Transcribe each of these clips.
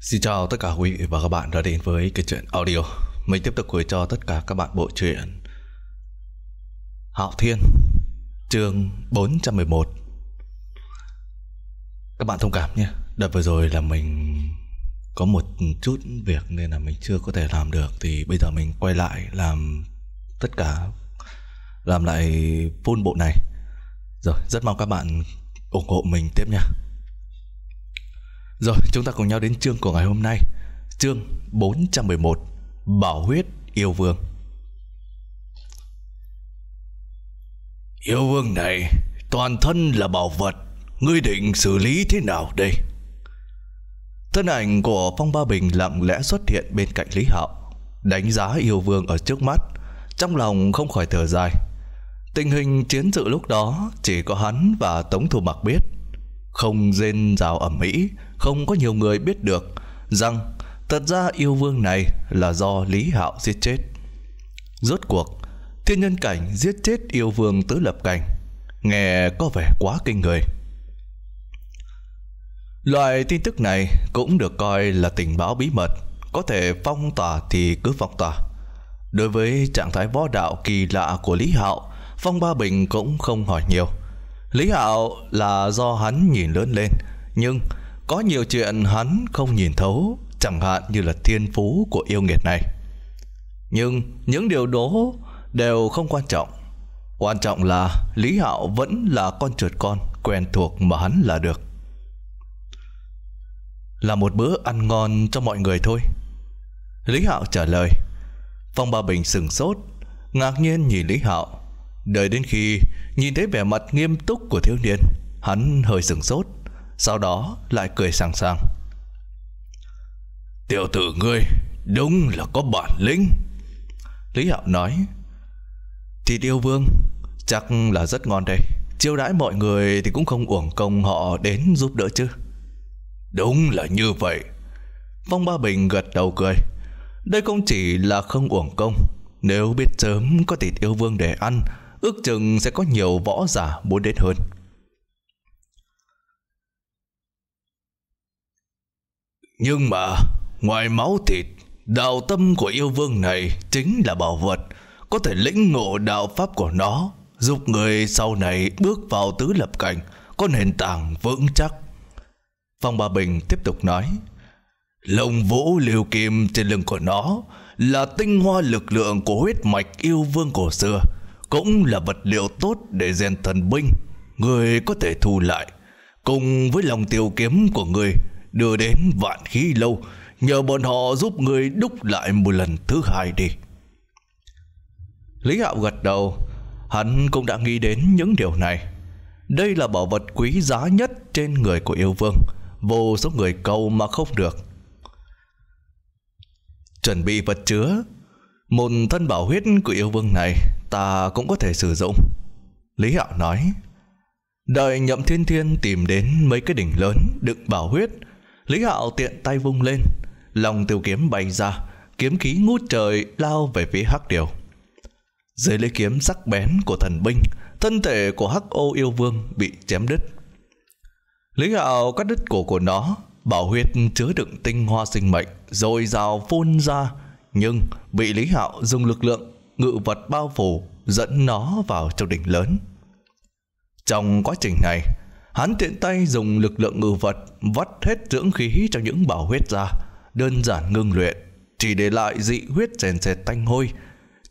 Xin chào tất cả quý vị và các bạn đã đến với cái chuyện audio. Mình tiếp tục gửi cho tất cả các bạn bộ truyện Hạo Thiên, chương 411. Các bạn thông cảm nhé. Đợt vừa rồi là mình có một chút việc nên là mình chưa có thể làm được thì bây giờ mình quay lại làm tất cả làm lại full bộ này. Rồi, rất mong các bạn ủng hộ mình tiếp nha. Rồi chúng ta cùng nhau đến chương của ngày hôm nay Chương 411 Bảo huyết yêu vương Yêu vương này Toàn thân là bảo vật Ngươi định xử lý thế nào đây Thân ảnh của Phong Ba Bình lặng lẽ xuất hiện bên cạnh Lý Hạo Đánh giá yêu vương ở trước mắt Trong lòng không khỏi thở dài Tình hình chiến sự lúc đó Chỉ có hắn và Tống Thủ Mặc biết Không rên rào ẩm mỹ không có nhiều người biết được rằng thật ra yêu vương này là do Lý Hạo giết chết. Rốt cuộc, thiên nhân cảnh giết chết yêu vương tứ lập cảnh, nghe có vẻ quá kinh người. Loại tin tức này cũng được coi là tình báo bí mật, có thể phong tỏa thì cứ phong tỏa. Đối với trạng thái võ đạo kỳ lạ của Lý Hạo, Phong Ba Bình cũng không hỏi nhiều. Lý Hạo là do hắn nhìn lớn lên, nhưng có nhiều chuyện hắn không nhìn thấu Chẳng hạn như là thiên phú của yêu nghiệt này Nhưng những điều đó đều không quan trọng Quan trọng là Lý Hạo vẫn là con trượt con Quen thuộc mà hắn là được Là một bữa ăn ngon cho mọi người thôi Lý Hạo trả lời Phong Ba Bình sừng sốt Ngạc nhiên nhìn Lý Hạo Đợi đến khi nhìn thấy vẻ mặt nghiêm túc của thiếu niên Hắn hơi sừng sốt sau đó lại cười sảng sảng. Tiểu tử ngươi đúng là có bản lĩnh. Lý Hạo nói, thì yêu vương chắc là rất ngon đây. Chiêu đãi mọi người thì cũng không uổng công họ đến giúp đỡ chứ. Đúng là như vậy. Phong Ba Bình gật đầu cười. Đây không chỉ là không uổng công, nếu biết sớm có thịt yêu vương để ăn, ước chừng sẽ có nhiều võ giả muốn đến hơn. Nhưng mà ngoài máu thịt Đạo tâm của yêu vương này Chính là bảo vật Có thể lĩnh ngộ đạo pháp của nó Giúp người sau này bước vào tứ lập cảnh Có nền tảng vững chắc Phong Ba Bình tiếp tục nói Lồng vũ liều kim trên lưng của nó Là tinh hoa lực lượng của huyết mạch yêu vương cổ xưa Cũng là vật liệu tốt để rèn thần binh Người có thể thu lại Cùng với lòng tiêu kiếm của người đưa đến vạn khí lâu, nhờ bọn họ giúp người đúc lại một lần thứ hai đi. Lý Hạo gật đầu, hắn cũng đã nghĩ đến những điều này. Đây là bảo vật quý giá nhất trên người của yêu vương, vô số người cầu mà không được. Chuẩn bị vật chứa, một thân bảo huyết của yêu vương này ta cũng có thể sử dụng. Lý Hạo nói, đợi nhậm thiên thiên tìm đến mấy cái đỉnh lớn đựng bảo huyết Lý Hạo tiện tay vung lên Lòng tiêu kiếm bay ra Kiếm khí ngút trời lao về phía hắc điều Dưới lấy kiếm sắc bén của thần binh Thân thể của hắc ô yêu vương bị chém đứt Lý Hạo cắt đứt cổ của nó Bảo huyết chứa đựng tinh hoa sinh mệnh Rồi rào phun ra Nhưng bị Lý Hạo dùng lực lượng Ngự vật bao phủ Dẫn nó vào trong đỉnh lớn Trong quá trình này Hắn tiện tay dùng lực lượng ngư vật vắt hết dưỡng khí cho những bảo huyết ra, đơn giản ngưng luyện, chỉ để lại dị huyết rèn rẹt tanh hôi,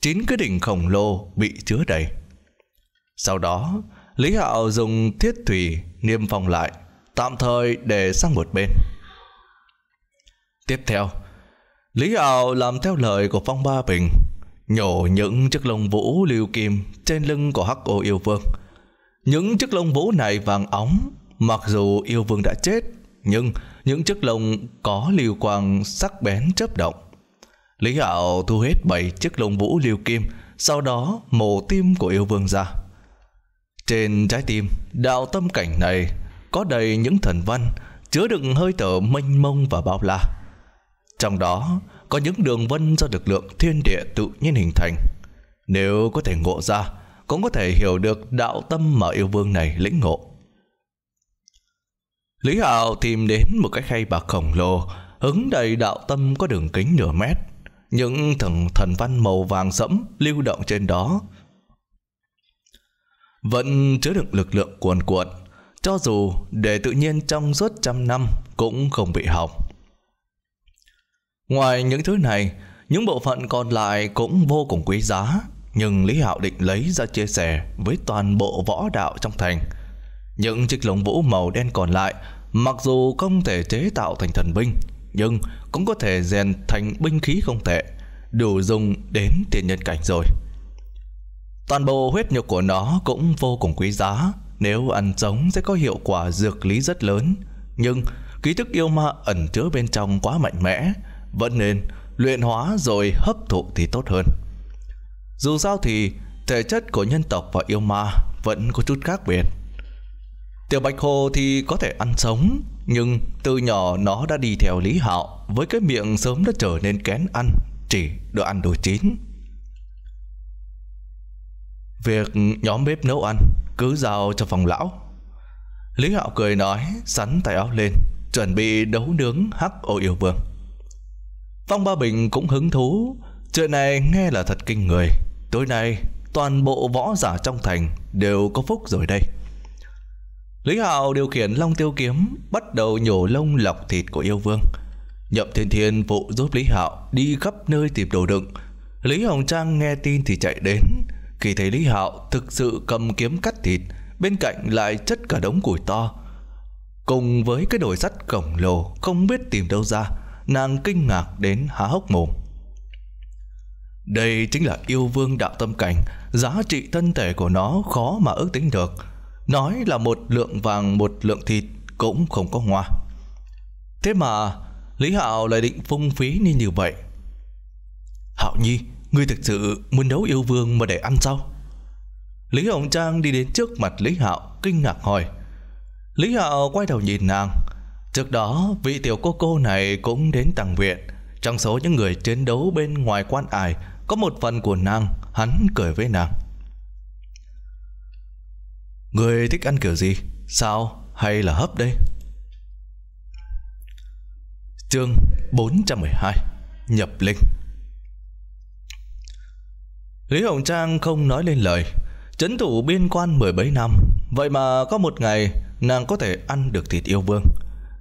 chín cái đỉnh khổng lồ bị chứa đầy. Sau đó, Lý Hạo dùng thiết thủy niêm phong lại, tạm thời để sang một bên. Tiếp theo, Lý Hạo làm theo lời của Phong Ba Bình, nhổ những chiếc lông vũ lưu kim trên lưng của Hắc Ô Yêu Vương – những chiếc lông vũ này vàng óng, mặc dù yêu vương đã chết, nhưng những chiếc lông có liều quang sắc bén chớp động. Lý Hạo thu hết bảy chiếc lông vũ liều kim, sau đó mổ tim của yêu vương ra. Trên trái tim, đạo tâm cảnh này có đầy những thần văn chứa đựng hơi thở mênh mông và bao la. Trong đó có những đường vân do lực lượng thiên địa tự nhiên hình thành. Nếu có thể ngộ ra, cũng có thể hiểu được đạo tâm mà yêu vương này lĩnh ngộ. Lý Hạo tìm đến một cái khay bạc khổng lồ, hứng đầy đạo tâm có đường kính nửa mét. Những thần thần văn màu vàng sẫm lưu động trên đó vẫn chứa đựng lực lượng cuồn cuộn, cho dù để tự nhiên trong suốt trăm năm cũng không bị hỏng. Ngoài những thứ này, những bộ phận còn lại cũng vô cùng quý giá nhưng Lý Hạo định lấy ra chia sẻ với toàn bộ võ đạo trong thành. Những chiếc lồng vũ màu đen còn lại, mặc dù không thể chế tạo thành thần binh, nhưng cũng có thể rèn thành binh khí không tệ, đủ dùng đến tiền nhân cảnh rồi. Toàn bộ huyết nhục của nó cũng vô cùng quý giá, nếu ăn sống sẽ có hiệu quả dược lý rất lớn, nhưng ký thức yêu ma ẩn chứa bên trong quá mạnh mẽ, vẫn nên luyện hóa rồi hấp thụ thì tốt hơn. Dù sao thì thể chất của nhân tộc và yêu ma vẫn có chút khác biệt. Tiểu Bạch Hồ thì có thể ăn sống, nhưng từ nhỏ nó đã đi theo Lý Hạo với cái miệng sớm đã trở nên kén ăn, chỉ đồ ăn đồ chín. Việc nhóm bếp nấu ăn cứ giao cho phòng lão. Lý Hạo cười nói, sắn tay áo lên, chuẩn bị đấu nướng hắc ô yêu vương. Phong Ba Bình cũng hứng thú, chuyện này nghe là thật kinh người, Tối nay toàn bộ võ giả trong thành đều có phúc rồi đây. Lý Hạo điều khiển Long Tiêu Kiếm bắt đầu nhổ lông lọc thịt của yêu vương. Nhậm Thiên Thiên phụ giúp Lý Hạo đi khắp nơi tìm đồ đựng. Lý Hồng Trang nghe tin thì chạy đến. Khi thấy Lý Hạo thực sự cầm kiếm cắt thịt, bên cạnh lại chất cả đống củi to. Cùng với cái đồi sắt khổng lồ không biết tìm đâu ra, nàng kinh ngạc đến há hốc mồm. Đây chính là yêu vương đạo tâm cảnh, giá trị thân thể của nó khó mà ước tính được. Nói là một lượng vàng một lượng thịt cũng không có hoa. Thế mà Lý Hạo lại định phung phí nên như vậy. Hạo Nhi, ngươi thực sự muốn đấu yêu vương mà để ăn sao? Lý Hồng Trang đi đến trước mặt Lý Hạo kinh ngạc hỏi. Lý Hạo quay đầu nhìn nàng. Trước đó, vị tiểu cô cô này cũng đến tàng viện. Trong số những người chiến đấu bên ngoài quan ải có một phần của nàng Hắn cười với nàng Người thích ăn kiểu gì Sao hay là hấp đây Chương 412 Nhập linh Lý Hồng Trang không nói lên lời Chấn thủ biên quan mười mấy năm Vậy mà có một ngày Nàng có thể ăn được thịt yêu vương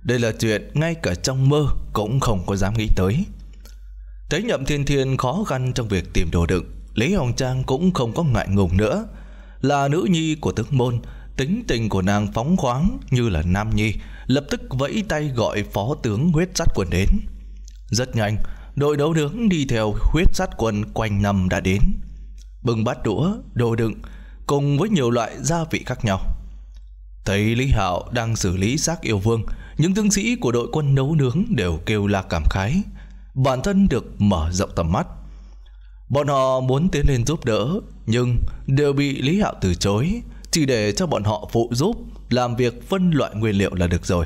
Đây là chuyện ngay cả trong mơ Cũng không có dám nghĩ tới Thấy nhậm thiên thiên khó khăn trong việc tìm đồ đựng Lý Hồng Trang cũng không có ngại ngùng nữa Là nữ nhi của tướng môn Tính tình của nàng phóng khoáng như là nam nhi Lập tức vẫy tay gọi phó tướng huyết sắt quân đến Rất nhanh Đội đấu nướng đi theo huyết sắt quân quanh năm đã đến Bưng bát đũa, đồ đựng Cùng với nhiều loại gia vị khác nhau Thấy Lý Hạo đang xử lý xác yêu vương Những tướng sĩ của đội quân nấu nướng đều kêu la cảm khái bản thân được mở rộng tầm mắt. Bọn họ muốn tiến lên giúp đỡ, nhưng đều bị Lý Hạo từ chối, chỉ để cho bọn họ phụ giúp làm việc phân loại nguyên liệu là được rồi.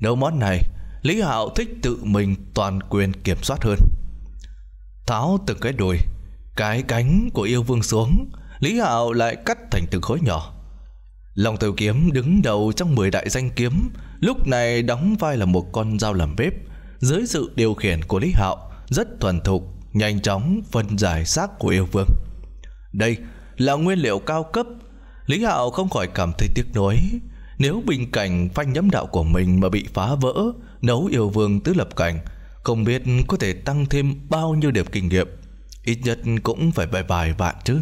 Nấu món này, Lý Hạo thích tự mình toàn quyền kiểm soát hơn. Tháo từng cái đùi, cái cánh của yêu vương xuống, Lý Hạo lại cắt thành từng khối nhỏ. Long tiêu Kiếm đứng đầu trong 10 đại danh kiếm, lúc này đóng vai là một con dao làm bếp, dưới sự điều khiển của Lý Hạo rất thuần thục, nhanh chóng phân giải xác của yêu vương. Đây là nguyên liệu cao cấp, Lý Hạo không khỏi cảm thấy tiếc nuối. Nếu bình cảnh phanh nhẫm đạo của mình mà bị phá vỡ, nấu yêu vương tứ lập cảnh, không biết có thể tăng thêm bao nhiêu điểm kinh nghiệm, ít nhất cũng phải vài vài vạn chứ.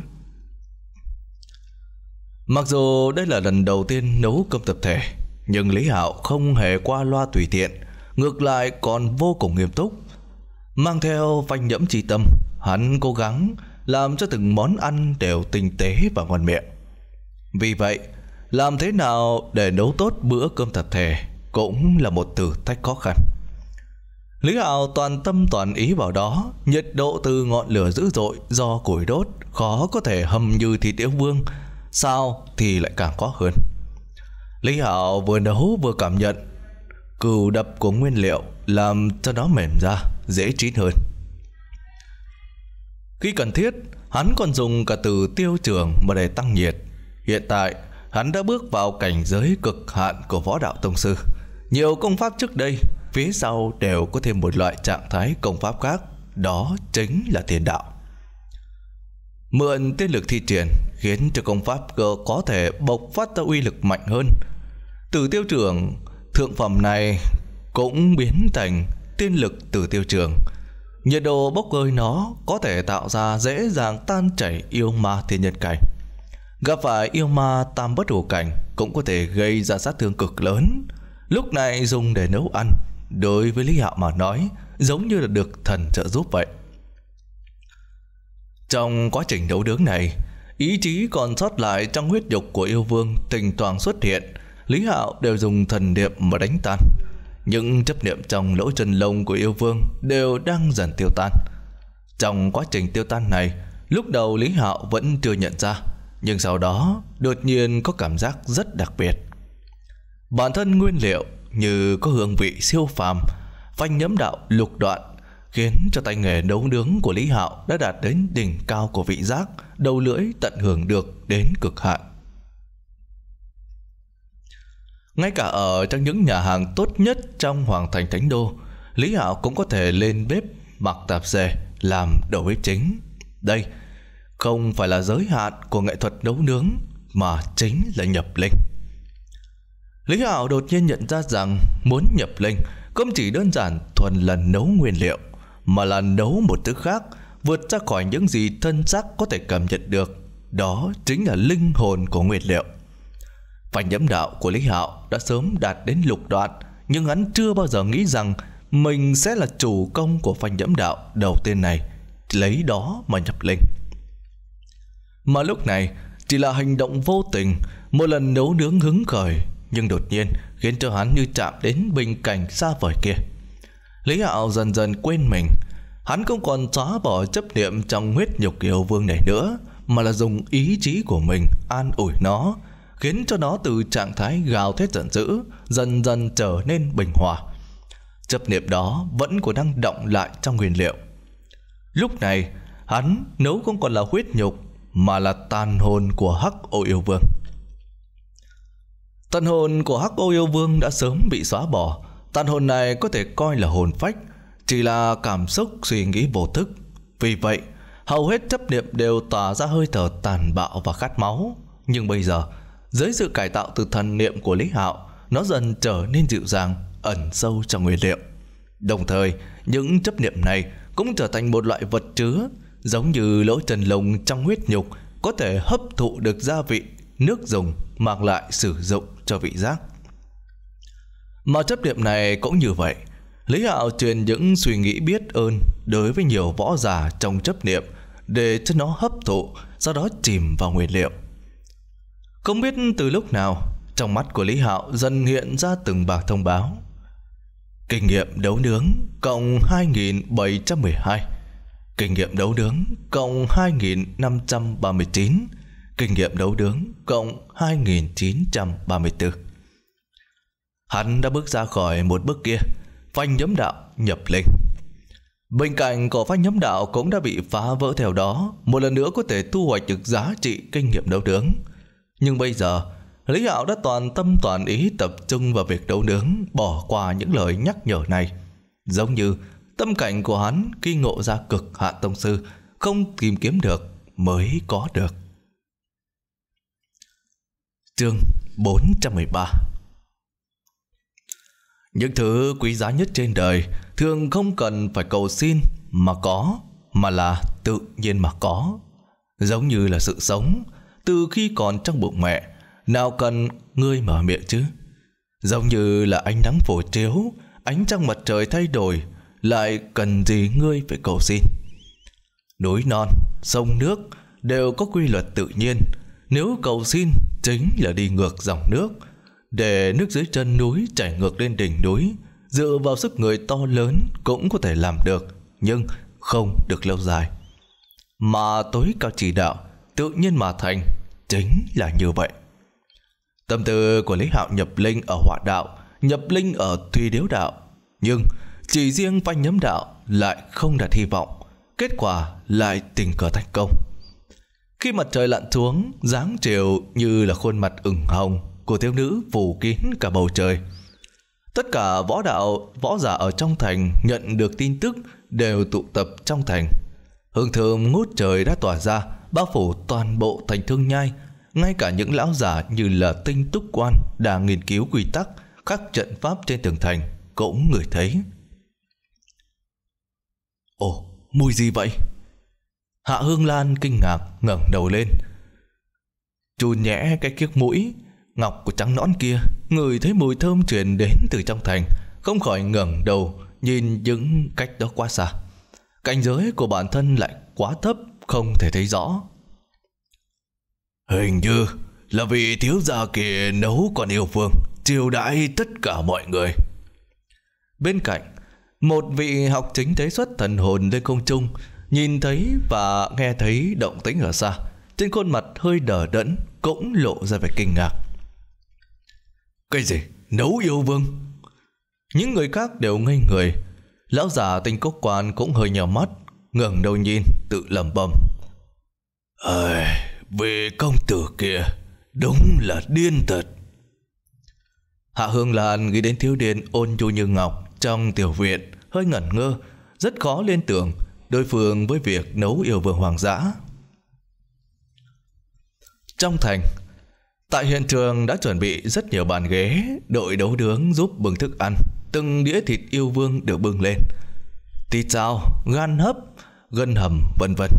Mặc dù đây là lần đầu tiên nấu cơm tập thể, nhưng Lý Hạo không hề qua loa tùy tiện, ngược lại còn vô cùng nghiêm túc. Mang theo vanh nhẫm trí tâm, hắn cố gắng làm cho từng món ăn đều tinh tế và ngon miệng. Vì vậy, làm thế nào để nấu tốt bữa cơm tập thể cũng là một thử thách khó khăn. Lý Hạo toàn tâm toàn ý vào đó, nhiệt độ từ ngọn lửa dữ dội do củi đốt khó có thể hầm như thịt tiểu vương, sao thì lại càng khó hơn. Lý Hạo vừa nấu vừa cảm nhận cừu đập của nguyên liệu làm cho nó mềm ra, dễ chín hơn. Khi cần thiết, hắn còn dùng cả từ tiêu trường mà để tăng nhiệt. Hiện tại, hắn đã bước vào cảnh giới cực hạn của võ đạo tông sư. Nhiều công pháp trước đây, phía sau đều có thêm một loại trạng thái công pháp khác, đó chính là thiền đạo. Mượn tiên lực thi triển khiến cho công pháp có thể bộc phát ra uy lực mạnh hơn. Từ tiêu trưởng Thượng phẩm này cũng biến thành tiên lực từ tiêu trường. Nhiệt độ bốc hơi nó có thể tạo ra dễ dàng tan chảy yêu ma thiên nhân cảnh. Gặp phải yêu ma tam bất hủ cảnh cũng có thể gây ra sát thương cực lớn. Lúc này dùng để nấu ăn, đối với Lý Hạo mà nói, giống như là được thần trợ giúp vậy. Trong quá trình đấu đướng này, ý chí còn sót lại trong huyết dục của yêu vương tình toàn xuất hiện – Lý Hạo đều dùng thần niệm mà đánh tan. Những chấp niệm trong lỗ chân lông của yêu vương đều đang dần tiêu tan. Trong quá trình tiêu tan này, lúc đầu Lý Hạo vẫn chưa nhận ra, nhưng sau đó đột nhiên có cảm giác rất đặc biệt. Bản thân nguyên liệu như có hương vị siêu phàm, phanh nhấm đạo lục đoạn khiến cho tay nghề nấu nướng của Lý Hạo đã đạt đến đỉnh cao của vị giác, đầu lưỡi tận hưởng được đến cực hạn. Ngay cả ở trong những nhà hàng tốt nhất trong hoàng thành thánh đô, Lý Hạo cũng có thể lên bếp mặc tạp dề làm đầu bếp chính. Đây không phải là giới hạn của nghệ thuật nấu nướng mà chính là nhập linh. Lý Hạo đột nhiên nhận ra rằng muốn nhập linh không chỉ đơn giản thuần là nấu nguyên liệu mà là nấu một thứ khác vượt ra khỏi những gì thân xác có thể cảm nhận được. Đó chính là linh hồn của nguyên liệu. Và nhẫm đạo của Lý Hạo đã sớm đạt đến lục đoạn Nhưng hắn chưa bao giờ nghĩ rằng Mình sẽ là chủ công của phanh nhẫm đạo đầu tiên này Lấy đó mà nhập linh Mà lúc này chỉ là hành động vô tình Một lần nấu nướng hứng khởi Nhưng đột nhiên khiến cho hắn như chạm đến bình cảnh xa vời kia Lý Hạo dần dần quên mình Hắn không còn xóa bỏ chấp niệm trong huyết nhục yêu vương này nữa Mà là dùng ý chí của mình an ủi nó khiến cho nó từ trạng thái gào thét giận dữ dần dần trở nên bình hòa. Chấp niệm đó vẫn còn đang động lại trong nguyên liệu. Lúc này, hắn nấu không còn là huyết nhục mà là tàn hồn của Hắc Ô Yêu Vương. Tàn hồn của Hắc Ô Yêu Vương đã sớm bị xóa bỏ. Tàn hồn này có thể coi là hồn phách, chỉ là cảm xúc suy nghĩ vô thức. Vì vậy, hầu hết chấp niệm đều tỏa ra hơi thở tàn bạo và khát máu. Nhưng bây giờ, dưới sự cải tạo từ thần niệm của Lý Hạo, nó dần trở nên dịu dàng, ẩn sâu trong nguyên liệu. Đồng thời, những chấp niệm này cũng trở thành một loại vật chứa, giống như lỗ chân lông trong huyết nhục có thể hấp thụ được gia vị, nước dùng mang lại sử dụng cho vị giác. Mà chấp niệm này cũng như vậy, Lý Hạo truyền những suy nghĩ biết ơn đối với nhiều võ giả trong chấp niệm để cho nó hấp thụ, sau đó chìm vào nguyên liệu. Không biết từ lúc nào, trong mắt của Lý Hạo dần hiện ra từng bảng thông báo. Kinh nghiệm đấu nướng cộng 2712 Kinh nghiệm đấu nướng cộng 2539 Kinh nghiệm đấu nướng cộng 2934 Hắn đã bước ra khỏi một bước kia Phanh nhấm đạo nhập linh Bên cạnh cổ phanh nhấm đạo cũng đã bị phá vỡ theo đó Một lần nữa có thể thu hoạch được giá trị kinh nghiệm đấu nướng nhưng bây giờ, Lý Hạo đã toàn tâm toàn ý tập trung vào việc đấu nướng, bỏ qua những lời nhắc nhở này. Giống như tâm cảnh của hắn khi ngộ ra cực hạ tông sư, không tìm kiếm được mới có được. Chương 413 Những thứ quý giá nhất trên đời thường không cần phải cầu xin mà có, mà là tự nhiên mà có. Giống như là sự sống, từ khi còn trong bụng mẹ, nào cần ngươi mở miệng chứ. Giống như là ánh nắng phổ chiếu, ánh trăng mặt trời thay đổi, lại cần gì ngươi phải cầu xin. Núi non, sông nước đều có quy luật tự nhiên, nếu cầu xin chính là đi ngược dòng nước, để nước dưới chân núi chảy ngược lên đỉnh núi, dựa vào sức người to lớn cũng có thể làm được, nhưng không được lâu dài. Mà tối cao chỉ đạo, tự nhiên mà thành, Chính là như vậy. Tâm tư của Lý Hạo nhập linh ở hỏa đạo, nhập linh ở thủy điếu đạo. Nhưng chỉ riêng phanh nhấm đạo lại không đạt hy vọng, kết quả lại tình cờ thành công. Khi mặt trời lặn xuống, dáng chiều như là khuôn mặt ửng hồng của thiếu nữ phủ kín cả bầu trời. Tất cả võ đạo, võ giả ở trong thành nhận được tin tức đều tụ tập trong thành. Hương thơm ngút trời đã tỏa ra, bao phủ toàn bộ thành thương nhai. Ngay cả những lão giả như là tinh túc quan đang nghiên cứu quy tắc khắc trận pháp trên tường thành cũng ngửi thấy. Ồ, mùi gì vậy? Hạ Hương Lan kinh ngạc ngẩng đầu lên. Chùn nhẽ cái kiếc mũi, ngọc của trắng nõn kia, người thấy mùi thơm truyền đến từ trong thành, không khỏi ngẩng đầu nhìn những cách đó quá xa. Cảnh giới của bản thân lại quá thấp không thể thấy rõ. Hình như là vì thiếu gia kia nấu con yêu phương, chiều đãi tất cả mọi người. Bên cạnh, một vị học chính tế xuất thần hồn lên không trung, nhìn thấy và nghe thấy động tĩnh ở xa, trên khuôn mặt hơi đờ đẫn cũng lộ ra vẻ kinh ngạc. Cái gì? Nấu yêu vương? Những người khác đều ngây người. Lão già tinh cốc quan cũng hơi nhỏ mắt ngẩng đầu nhìn tự lẩm bẩm ơi à, vị công tử kia đúng là điên thật hạ hương lan nghĩ đến thiếu niên ôn chu như ngọc trong tiểu viện hơi ngẩn ngơ rất khó liên tưởng đối phương với việc nấu yêu vương hoàng dã trong thành tại hiện trường đã chuẩn bị rất nhiều bàn ghế đội đấu đướng giúp bưng thức ăn từng đĩa thịt yêu vương được bưng lên thịt sao gan hấp gân hầm vân vân.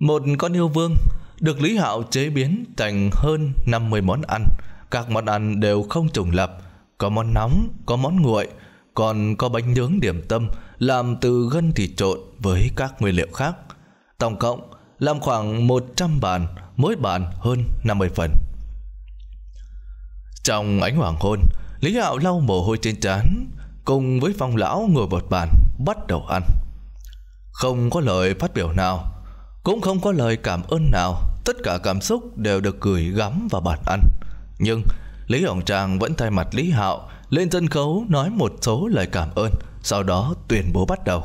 Một con yêu vương được Lý Hạo chế biến thành hơn 50 món ăn. Các món ăn đều không trùng lập, có món nóng, có món nguội, còn có bánh nướng điểm tâm làm từ gân thịt trộn với các nguyên liệu khác. Tổng cộng làm khoảng 100 bàn, mỗi bàn hơn 50 phần. Trong ánh hoàng hôn, Lý Hạo lau mồ hôi trên trán, cùng với phong lão ngồi một bàn, bắt đầu ăn. Không có lời phát biểu nào, cũng không có lời cảm ơn nào, tất cả cảm xúc đều được gửi gắm vào bàn ăn. Nhưng Lý Hồng Trang vẫn thay mặt Lý Hạo lên sân khấu nói một số lời cảm ơn, sau đó tuyên bố bắt đầu.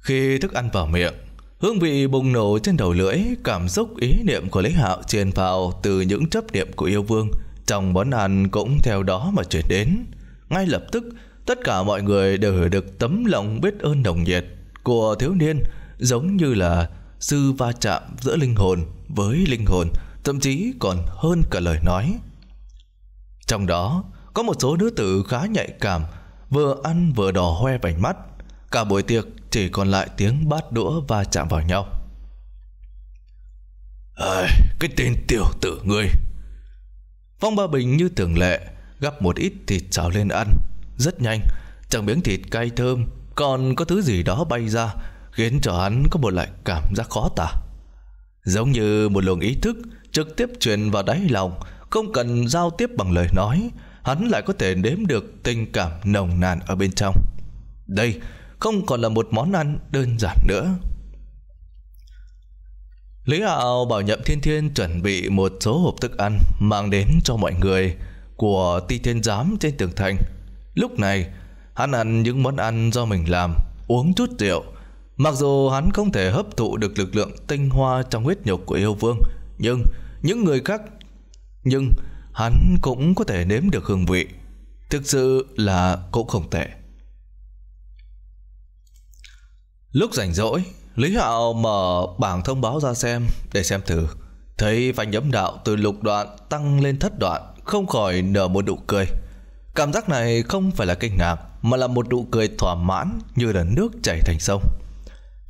Khi thức ăn vào miệng, hương vị bùng nổ trên đầu lưỡi, cảm xúc ý niệm của Lý Hạo truyền vào từ những chấp niệm của yêu vương, trong món ăn cũng theo đó mà chuyển đến. Ngay lập tức, Tất cả mọi người đều hiểu được tấm lòng biết ơn nồng nhiệt của thiếu niên giống như là sư va chạm giữa linh hồn với linh hồn, thậm chí còn hơn cả lời nói. Trong đó, có một số nữ tử khá nhạy cảm, vừa ăn vừa đỏ hoe vành mắt. Cả buổi tiệc chỉ còn lại tiếng bát đũa va chạm vào nhau. À, cái tên tiểu tử ngươi Phong Ba Bình như thường lệ gắp một ít thịt cháo lên ăn rất nhanh Chẳng miếng thịt cay thơm Còn có thứ gì đó bay ra Khiến cho hắn có một loại cảm giác khó tả Giống như một luồng ý thức Trực tiếp truyền vào đáy lòng Không cần giao tiếp bằng lời nói Hắn lại có thể đếm được tình cảm nồng nàn ở bên trong Đây không còn là một món ăn đơn giản nữa Lý Hạo bảo Nhậm Thiên Thiên chuẩn bị một số hộp thức ăn mang đến cho mọi người của Ti Thiên Giám trên tường thành. Lúc này, hắn ăn những món ăn do mình làm, uống chút rượu. Mặc dù hắn không thể hấp thụ được lực lượng tinh hoa trong huyết nhục của yêu vương, nhưng những người khác nhưng hắn cũng có thể nếm được hương vị. Thực sự là cũng không tệ. Lúc rảnh rỗi, Lý Hạo mở bảng thông báo ra xem để xem thử. Thấy vành nhấm đạo từ lục đoạn tăng lên thất đoạn, không khỏi nở một nụ cười. Cảm giác này không phải là kinh ngạc Mà là một nụ cười thỏa mãn Như là nước chảy thành sông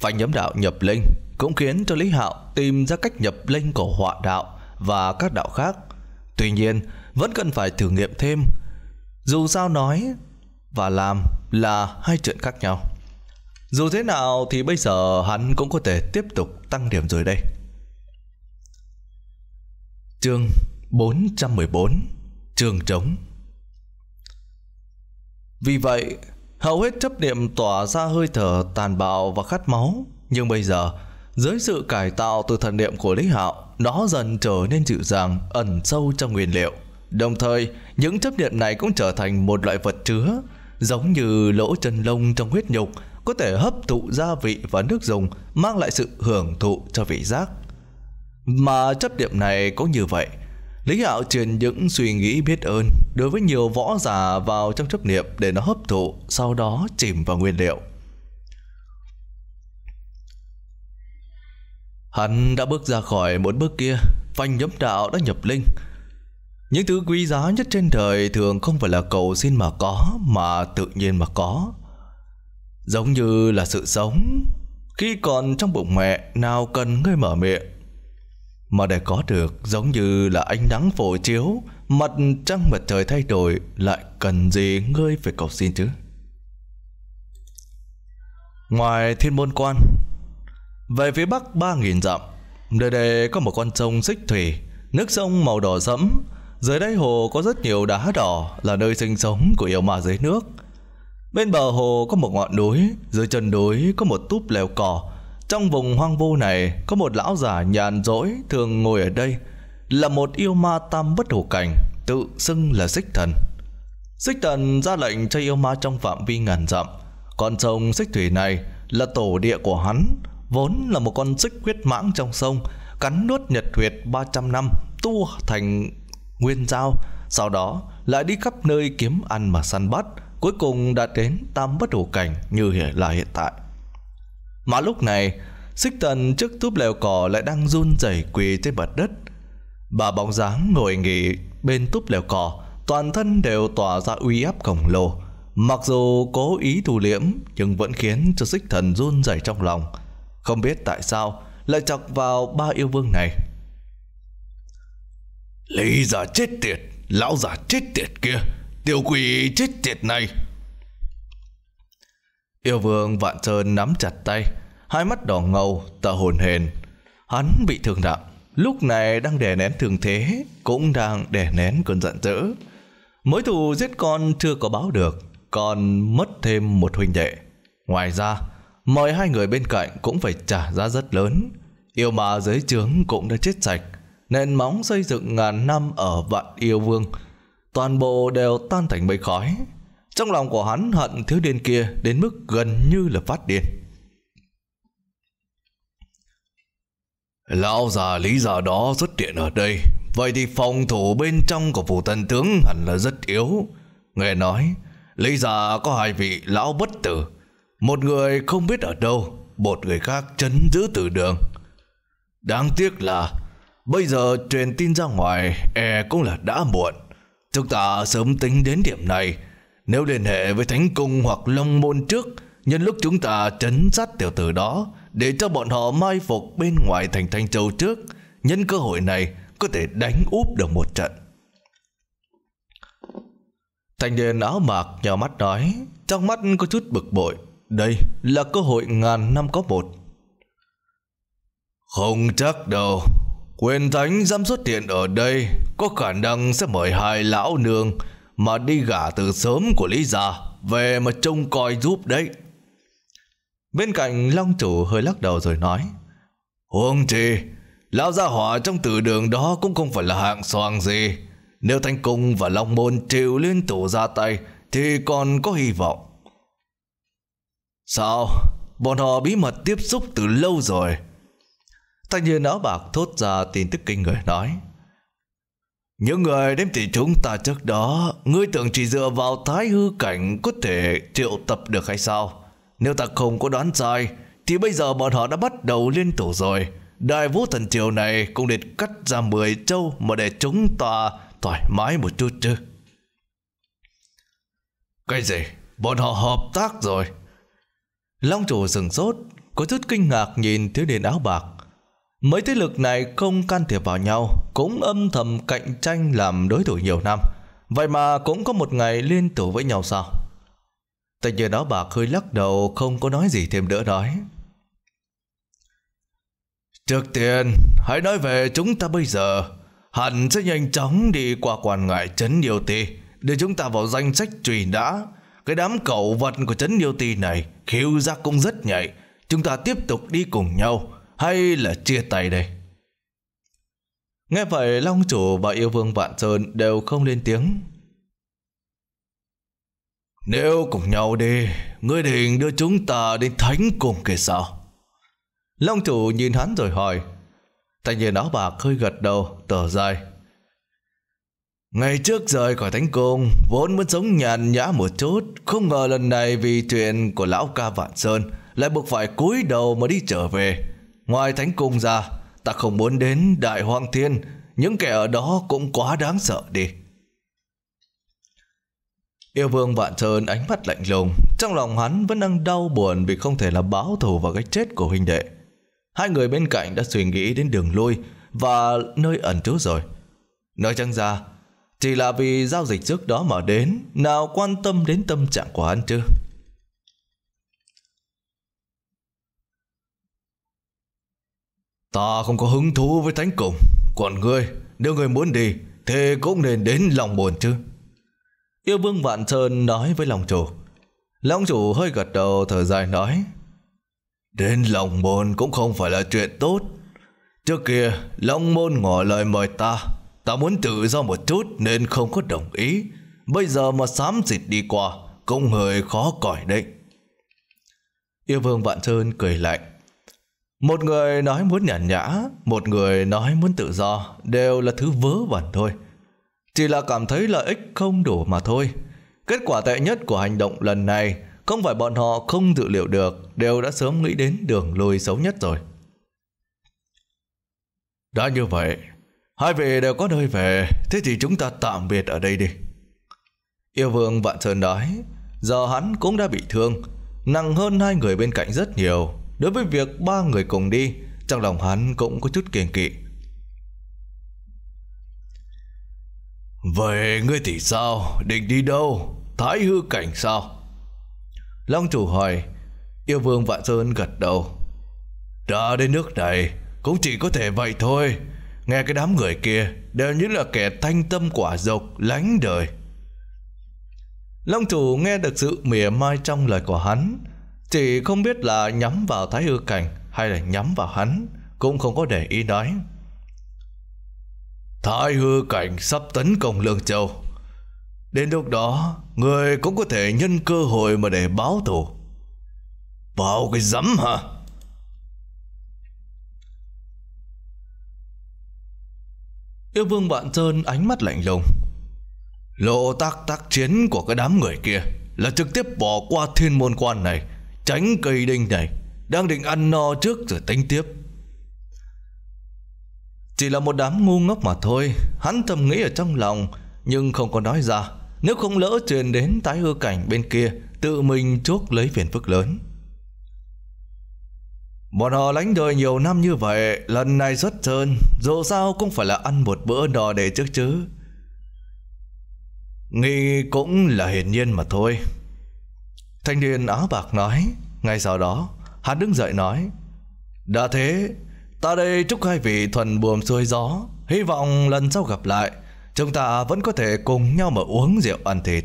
phải nhấm đạo nhập linh Cũng khiến cho Lý Hạo tìm ra cách nhập linh của họa đạo Và các đạo khác Tuy nhiên vẫn cần phải thử nghiệm thêm Dù sao nói Và làm là hai chuyện khác nhau Dù thế nào thì bây giờ hắn cũng có thể tiếp tục tăng điểm rồi đây Chương 414 Trường trống vì vậy, hầu hết chấp niệm tỏa ra hơi thở tàn bạo và khát máu. Nhưng bây giờ, dưới sự cải tạo từ thần niệm của Lý Hạo, nó dần trở nên dịu dàng, ẩn sâu trong nguyên liệu. Đồng thời, những chấp niệm này cũng trở thành một loại vật chứa, giống như lỗ chân lông trong huyết nhục, có thể hấp thụ gia vị và nước dùng, mang lại sự hưởng thụ cho vị giác. Mà chấp niệm này cũng như vậy, Lý Hạo truyền những suy nghĩ biết ơn đối với nhiều võ giả vào trong chấp niệm để nó hấp thụ, sau đó chìm vào nguyên liệu. Hắn đã bước ra khỏi một bước kia, phanh nhấm đạo đã nhập linh. Những thứ quý giá nhất trên đời thường không phải là cầu xin mà có, mà tự nhiên mà có. Giống như là sự sống, khi còn trong bụng mẹ, nào cần ngươi mở miệng mà để có được giống như là ánh nắng phổ chiếu, mặt trăng mặt trời thay đổi lại cần gì ngươi phải cầu xin chứ? Ngoài thiên môn quan, về phía bắc ba nghìn dặm, nơi đây có một con sông xích thủy, nước sông màu đỏ sẫm. Dưới đáy hồ có rất nhiều đá đỏ là nơi sinh sống của yêu ma dưới nước. Bên bờ hồ có một ngọn núi, dưới chân núi có một túp lều cỏ trong vùng hoang vu này có một lão giả nhàn rỗi thường ngồi ở đây là một yêu ma tam bất hủ cảnh tự xưng là xích thần. Xích thần ra lệnh cho yêu ma trong phạm vi ngàn dặm. Con sông xích thủy này là tổ địa của hắn, vốn là một con xích huyết mãng trong sông, cắn nuốt nhật huyệt 300 năm, tu thành nguyên giao, sau đó lại đi khắp nơi kiếm ăn mà săn bắt, cuối cùng đã đến tam bất hủ cảnh như hiện là hiện tại. Mà lúc này, xích tần trước túp lều cỏ lại đang run rẩy quỳ trên mặt đất. Bà bóng dáng ngồi nghỉ bên túp lều cỏ, toàn thân đều tỏa ra uy áp khổng lồ. Mặc dù cố ý thu liễm nhưng vẫn khiến cho xích thần run rẩy trong lòng. Không biết tại sao lại chọc vào ba yêu vương này. Lý giả chết tiệt, lão giả chết tiệt kia, tiểu quỷ chết tiệt này Yêu vương Vạn Sơn nắm chặt tay, hai mắt đỏ ngầu, tà hồn hền. Hắn bị thương nặng, lúc này đang đè nén thường thế, cũng đang đè nén cơn giận dữ. Mối thù giết con chưa có báo được, còn mất thêm một huynh đệ. Ngoài ra, mời hai người bên cạnh cũng phải trả giá rất lớn. Yêu mà dưới trướng cũng đã chết sạch, nền móng xây dựng ngàn năm ở vạn yêu vương. Toàn bộ đều tan thành mây khói, trong lòng của hắn hận thiếu niên kia đến mức gần như là phát điên. Lão già lý già đó xuất hiện ở đây Vậy thì phòng thủ bên trong của phủ tân tướng hẳn là rất yếu Nghe nói Lý già có hai vị lão bất tử Một người không biết ở đâu Một người khác chấn giữ tử đường Đáng tiếc là Bây giờ truyền tin ra ngoài E cũng là đã muộn Chúng ta sớm tính đến điểm này nếu liên hệ với Thánh Cung hoặc Long Môn trước, nhân lúc chúng ta trấn sát tiểu tử đó, để cho bọn họ mai phục bên ngoài thành Thanh Châu trước, nhân cơ hội này có thể đánh úp được một trận. thành niên áo mạc nhào mắt nói, trong mắt có chút bực bội. Đây là cơ hội ngàn năm có một. Không chắc đâu, quyền thánh dám xuất hiện ở đây, có khả năng sẽ mời hai lão nương mà đi gả từ sớm của Lý Gia về mà trông coi giúp đấy. Bên cạnh Long Chủ hơi lắc đầu rồi nói Huông chi, lão gia hỏa trong tử đường đó cũng không phải là hạng soàn gì. Nếu Thanh Cung và Long Môn chịu liên tủ ra tay thì còn có hy vọng. Sao? Bọn họ bí mật tiếp xúc từ lâu rồi. Thanh niên áo bạc thốt ra tin tức kinh người nói những người đến tỷ chúng ta trước đó, ngươi tưởng chỉ dựa vào thái hư cảnh có thể triệu tập được hay sao? Nếu ta không có đoán sai, thì bây giờ bọn họ đã bắt đầu liên thủ rồi. Đại vũ thần triều này cũng định cắt ra 10 châu mà để chúng ta thoải mái một chút chứ. Cái gì? Bọn họ hợp tác rồi. Long chủ sừng sốt, có chút kinh ngạc nhìn thiếu niên áo bạc Mấy thế lực này không can thiệp vào nhau, cũng âm thầm cạnh tranh làm đối thủ nhiều năm. Vậy mà cũng có một ngày liên tủ với nhau sao? Tại giờ đó bà hơi lắc đầu không có nói gì thêm đỡ nói. Trước tiên, hãy nói về chúng ta bây giờ. Hẳn sẽ nhanh chóng đi qua quan ngại Trấn Điều Ti để chúng ta vào danh sách truy nã. Cái đám cẩu vật của Trấn Điều Ti này khiêu ra cũng rất nhạy. Chúng ta tiếp tục đi cùng nhau hay là chia tay đây? Nghe vậy Long Chủ và Yêu Vương Vạn Sơn đều không lên tiếng. Nếu cùng nhau đi, ngươi định đưa chúng ta đến thánh cùng kìa sao? Long Chủ nhìn hắn rồi hỏi. Tại niên áo bạc hơi gật đầu, tờ dài. Ngày trước rời khỏi thánh cung, vốn muốn sống nhàn nhã một chút, không ngờ lần này vì chuyện của lão ca Vạn Sơn lại buộc phải cúi đầu mà đi trở về. Ngoài thánh cung ra, ta không muốn đến đại hoang thiên, những kẻ ở đó cũng quá đáng sợ đi. Yêu vương vạn sơn ánh mắt lạnh lùng, trong lòng hắn vẫn đang đau buồn vì không thể là báo thù vào cái chết của huynh đệ. Hai người bên cạnh đã suy nghĩ đến đường lui và nơi ẩn trú rồi. Nói chăng ra, chỉ là vì giao dịch trước đó mà đến, nào quan tâm đến tâm trạng của hắn chứ? Ta không có hứng thú với thánh cùng Còn ngươi Nếu ngươi muốn đi Thì cũng nên đến lòng buồn chứ Yêu vương Vạn Sơn nói với lòng chủ Lòng chủ hơi gật đầu thở dài nói Đến lòng môn cũng không phải là chuyện tốt Trước kia Long môn ngỏ lời mời ta Ta muốn tự do một chút Nên không có đồng ý Bây giờ mà xám xịt đi qua Cũng hơi khó cỏi đấy Yêu vương Vạn Sơn cười lạnh một người nói muốn nhàn nhã, một người nói muốn tự do, đều là thứ vớ vẩn thôi. Chỉ là cảm thấy lợi ích không đủ mà thôi. Kết quả tệ nhất của hành động lần này không phải bọn họ không dự liệu được, đều đã sớm nghĩ đến đường lùi xấu nhất rồi. Đã như vậy, hai vị đều có nơi về, thế thì chúng ta tạm biệt ở đây đi. Yêu vương Vạn Sơn nói, giờ hắn cũng đã bị thương, nặng hơn hai người bên cạnh rất nhiều, Đối với việc ba người cùng đi, trong lòng hắn cũng có chút kiêng kỵ. Vậy ngươi thì sao? Định đi đâu? Thái hư cảnh sao? Long chủ hỏi, yêu vương Vạn Sơn gật đầu. Đã đến nước này, cũng chỉ có thể vậy thôi. Nghe cái đám người kia đều như là kẻ thanh tâm quả dục lánh đời. Long chủ nghe được sự mỉa mai trong lời của hắn, chỉ không biết là nhắm vào Thái Hư Cảnh hay là nhắm vào hắn, cũng không có để ý nói. Thái Hư Cảnh sắp tấn công Lương Châu. Đến lúc đó, người cũng có thể nhân cơ hội mà để báo thù. Báo cái rắm hả? Yêu vương bạn trơn ánh mắt lạnh lùng. Lộ tác tác chiến của cái đám người kia là trực tiếp bỏ qua thiên môn quan này Tránh cây đinh này Đang định ăn no trước rồi tính tiếp Chỉ là một đám ngu ngốc mà thôi Hắn thầm nghĩ ở trong lòng Nhưng không có nói ra Nếu không lỡ truyền đến tái hư cảnh bên kia Tự mình chuốc lấy phiền phức lớn Bọn họ lánh đời nhiều năm như vậy Lần này xuất sơn Dù sao cũng phải là ăn một bữa đò để trước chứ Nghi cũng là hiển nhiên mà thôi Thanh niên áo bạc nói, ngay sau đó, hắn đứng dậy nói, Đã thế, ta đây chúc hai vị thuần buồm xuôi gió, hy vọng lần sau gặp lại, chúng ta vẫn có thể cùng nhau mà uống rượu ăn thịt.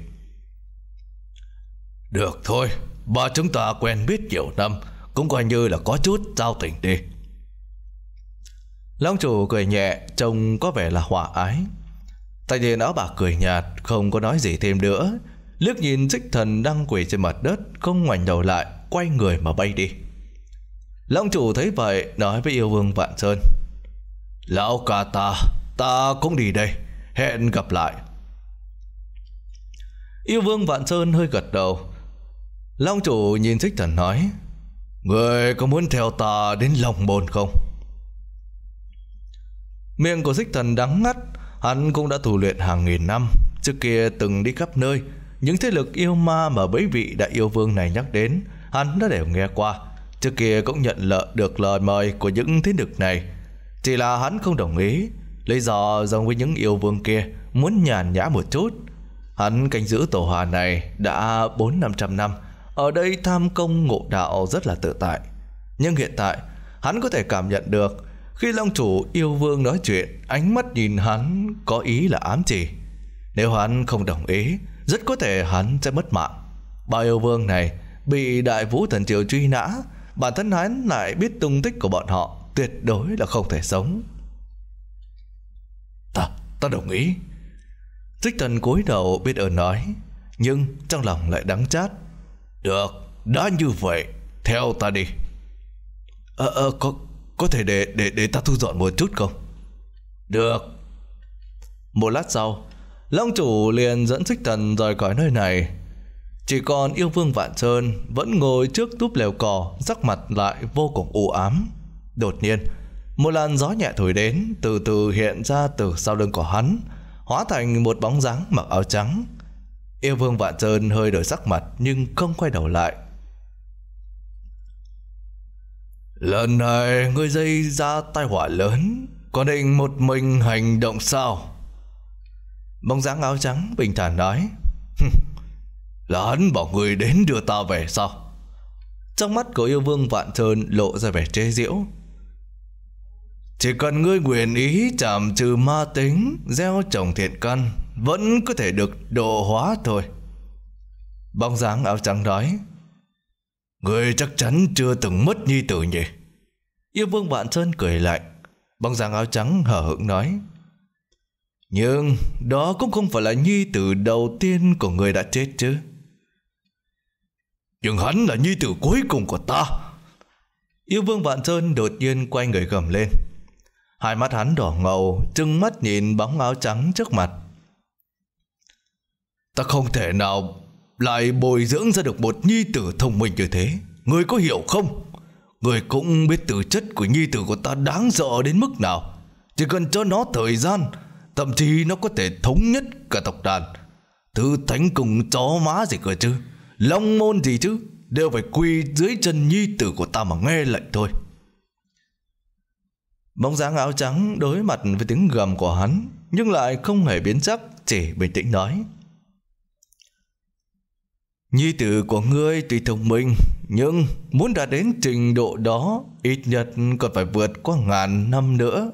Được thôi, bà chúng ta quen biết nhiều năm, cũng coi như là có chút giao tình đi. Long chủ cười nhẹ, trông có vẻ là hòa ái. Thanh niên áo bạc cười nhạt, không có nói gì thêm nữa, liếc nhìn xích thần đang quỳ trên mặt đất không ngoảnh đầu lại quay người mà bay đi long chủ thấy vậy nói với yêu vương vạn sơn lão ca ta ta cũng đi đây hẹn gặp lại yêu vương vạn sơn hơi gật đầu long chủ nhìn xích thần nói người có muốn theo ta đến lòng bồn không miệng của xích thần đắng ngắt hắn cũng đã thủ luyện hàng nghìn năm trước kia từng đi khắp nơi những thế lực yêu ma mà mấy vị đại yêu vương này nhắc đến, hắn đã đều nghe qua. Trước kia cũng nhận lợi được lời mời của những thế lực này. Chỉ là hắn không đồng ý, lý do giống với những yêu vương kia muốn nhàn nhã một chút. Hắn canh giữ tổ hòa này đã 4-500 năm, ở đây tham công ngộ đạo rất là tự tại. Nhưng hiện tại, hắn có thể cảm nhận được khi Long Chủ yêu vương nói chuyện, ánh mắt nhìn hắn có ý là ám chỉ. Nếu hắn không đồng ý, rất có thể hắn sẽ mất mạng. Bao yêu vương này bị đại vũ thần triều truy nã, bản thân hắn lại biết tung tích của bọn họ, tuyệt đối là không thể sống. Ta, ta đồng ý. Tích thần cúi đầu biết ơn nói, nhưng trong lòng lại đắng chát. Được, đã như vậy, theo ta đi. Ờ, à, ờ, có, có thể để, để, để ta thu dọn một chút không? Được. Một lát sau, Long chủ liền dẫn xích thần rời khỏi nơi này. Chỉ còn yêu vương Vạn Sơn vẫn ngồi trước túp lều cỏ, sắc mặt lại vô cùng u ám. Đột nhiên, một làn gió nhẹ thổi đến từ từ hiện ra từ sau lưng của hắn, hóa thành một bóng dáng mặc áo trắng. Yêu vương Vạn Sơn hơi đổi sắc mặt nhưng không quay đầu lại. Lần này ngươi dây ra tai họa lớn, có định một mình hành động sao? Bóng dáng áo trắng bình thản nói Là hắn bảo người đến đưa ta về sao Trong mắt của yêu vương vạn trơn lộ ra vẻ chế giễu Chỉ cần ngươi nguyện ý chạm trừ ma tính Gieo trồng thiện căn Vẫn có thể được độ hóa thôi Bóng dáng áo trắng nói Người chắc chắn chưa từng mất nhi tử nhỉ Yêu vương vạn trơn cười lạnh Bóng dáng áo trắng hở hững nói nhưng đó cũng không phải là nhi tử đầu tiên của người đã chết chứ. Nhưng hắn là nhi tử cuối cùng của ta. Yêu vương Vạn Sơn đột nhiên quay người gầm lên. Hai mắt hắn đỏ ngầu, trừng mắt nhìn bóng áo trắng trước mặt. Ta không thể nào lại bồi dưỡng ra được một nhi tử thông minh như thế. Người có hiểu không? Người cũng biết tử chất của nhi tử của ta đáng sợ đến mức nào. Chỉ cần cho nó thời gian Thậm chí nó có thể thống nhất cả tộc đàn Thứ thánh cùng chó má gì cơ chứ Long môn gì chứ Đều phải quy dưới chân nhi tử của ta mà nghe lệnh thôi Bóng dáng áo trắng đối mặt với tiếng gầm của hắn Nhưng lại không hề biến sắc Chỉ bình tĩnh nói Nhi tử của ngươi tuy thông minh Nhưng muốn đạt đến trình độ đó Ít nhất còn phải vượt qua ngàn năm nữa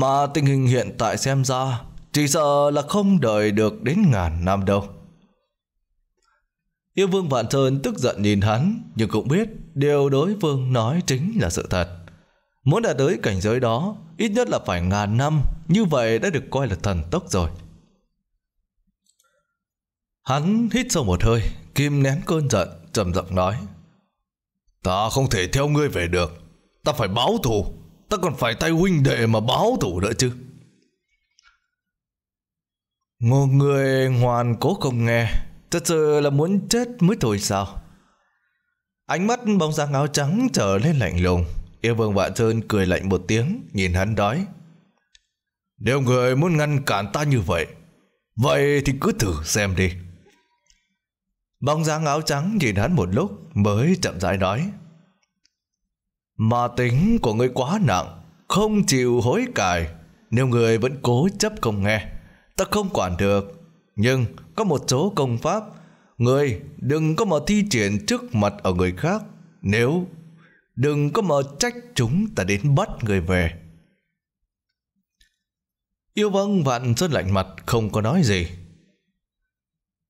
mà tình hình hiện tại xem ra, chỉ sợ là không đợi được đến ngàn năm đâu. Yêu vương Vạn Sơn tức giận nhìn hắn, nhưng cũng biết điều đối phương nói chính là sự thật. Muốn đạt tới cảnh giới đó, ít nhất là phải ngàn năm, như vậy đã được coi là thần tốc rồi. Hắn hít sâu một hơi, kim nén cơn giận, trầm giọng nói. Ta không thể theo ngươi về được, ta phải báo thù. Ta còn phải tay huynh đệ mà báo thủ nữa chứ Ngô người hoàn cố không nghe Thật sự là muốn chết mới thôi sao Ánh mắt bóng dáng áo trắng trở lên lạnh lùng Yêu vương vạn trơn cười lạnh một tiếng Nhìn hắn đói Nếu người muốn ngăn cản ta như vậy Vậy thì cứ thử xem đi Bóng dáng áo trắng nhìn hắn một lúc Mới chậm rãi nói mà tính của người quá nặng, không chịu hối cải. Nếu người vẫn cố chấp không nghe, ta không quản được. Nhưng có một số công pháp, người đừng có mà thi triển trước mặt ở người khác. Nếu đừng có mà trách chúng ta đến bắt người về. Yêu vâng vạn rất lạnh mặt không có nói gì.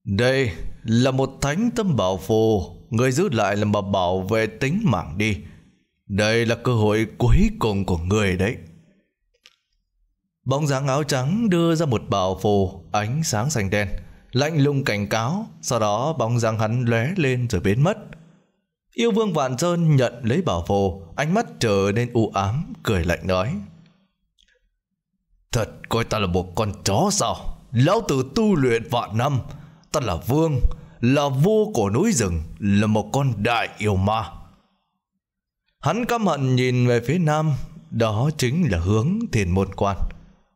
Đây là một thánh tâm bảo phù, người giữ lại làm mà bảo vệ tính mạng đi. Đây là cơ hội cuối cùng của người đấy. Bóng dáng áo trắng đưa ra một bảo phù ánh sáng xanh đen, lạnh lùng cảnh cáo, sau đó bóng dáng hắn lóe lên rồi biến mất. Yêu vương Vạn Sơn nhận lấy bảo phù, ánh mắt trở nên u ám, cười lạnh nói. Thật coi ta là một con chó sao? Lão tử tu luyện vạn năm, ta là vương, là vua của núi rừng, là một con đại yêu ma. Hắn căm hận nhìn về phía nam, đó chính là hướng thiền môn quan.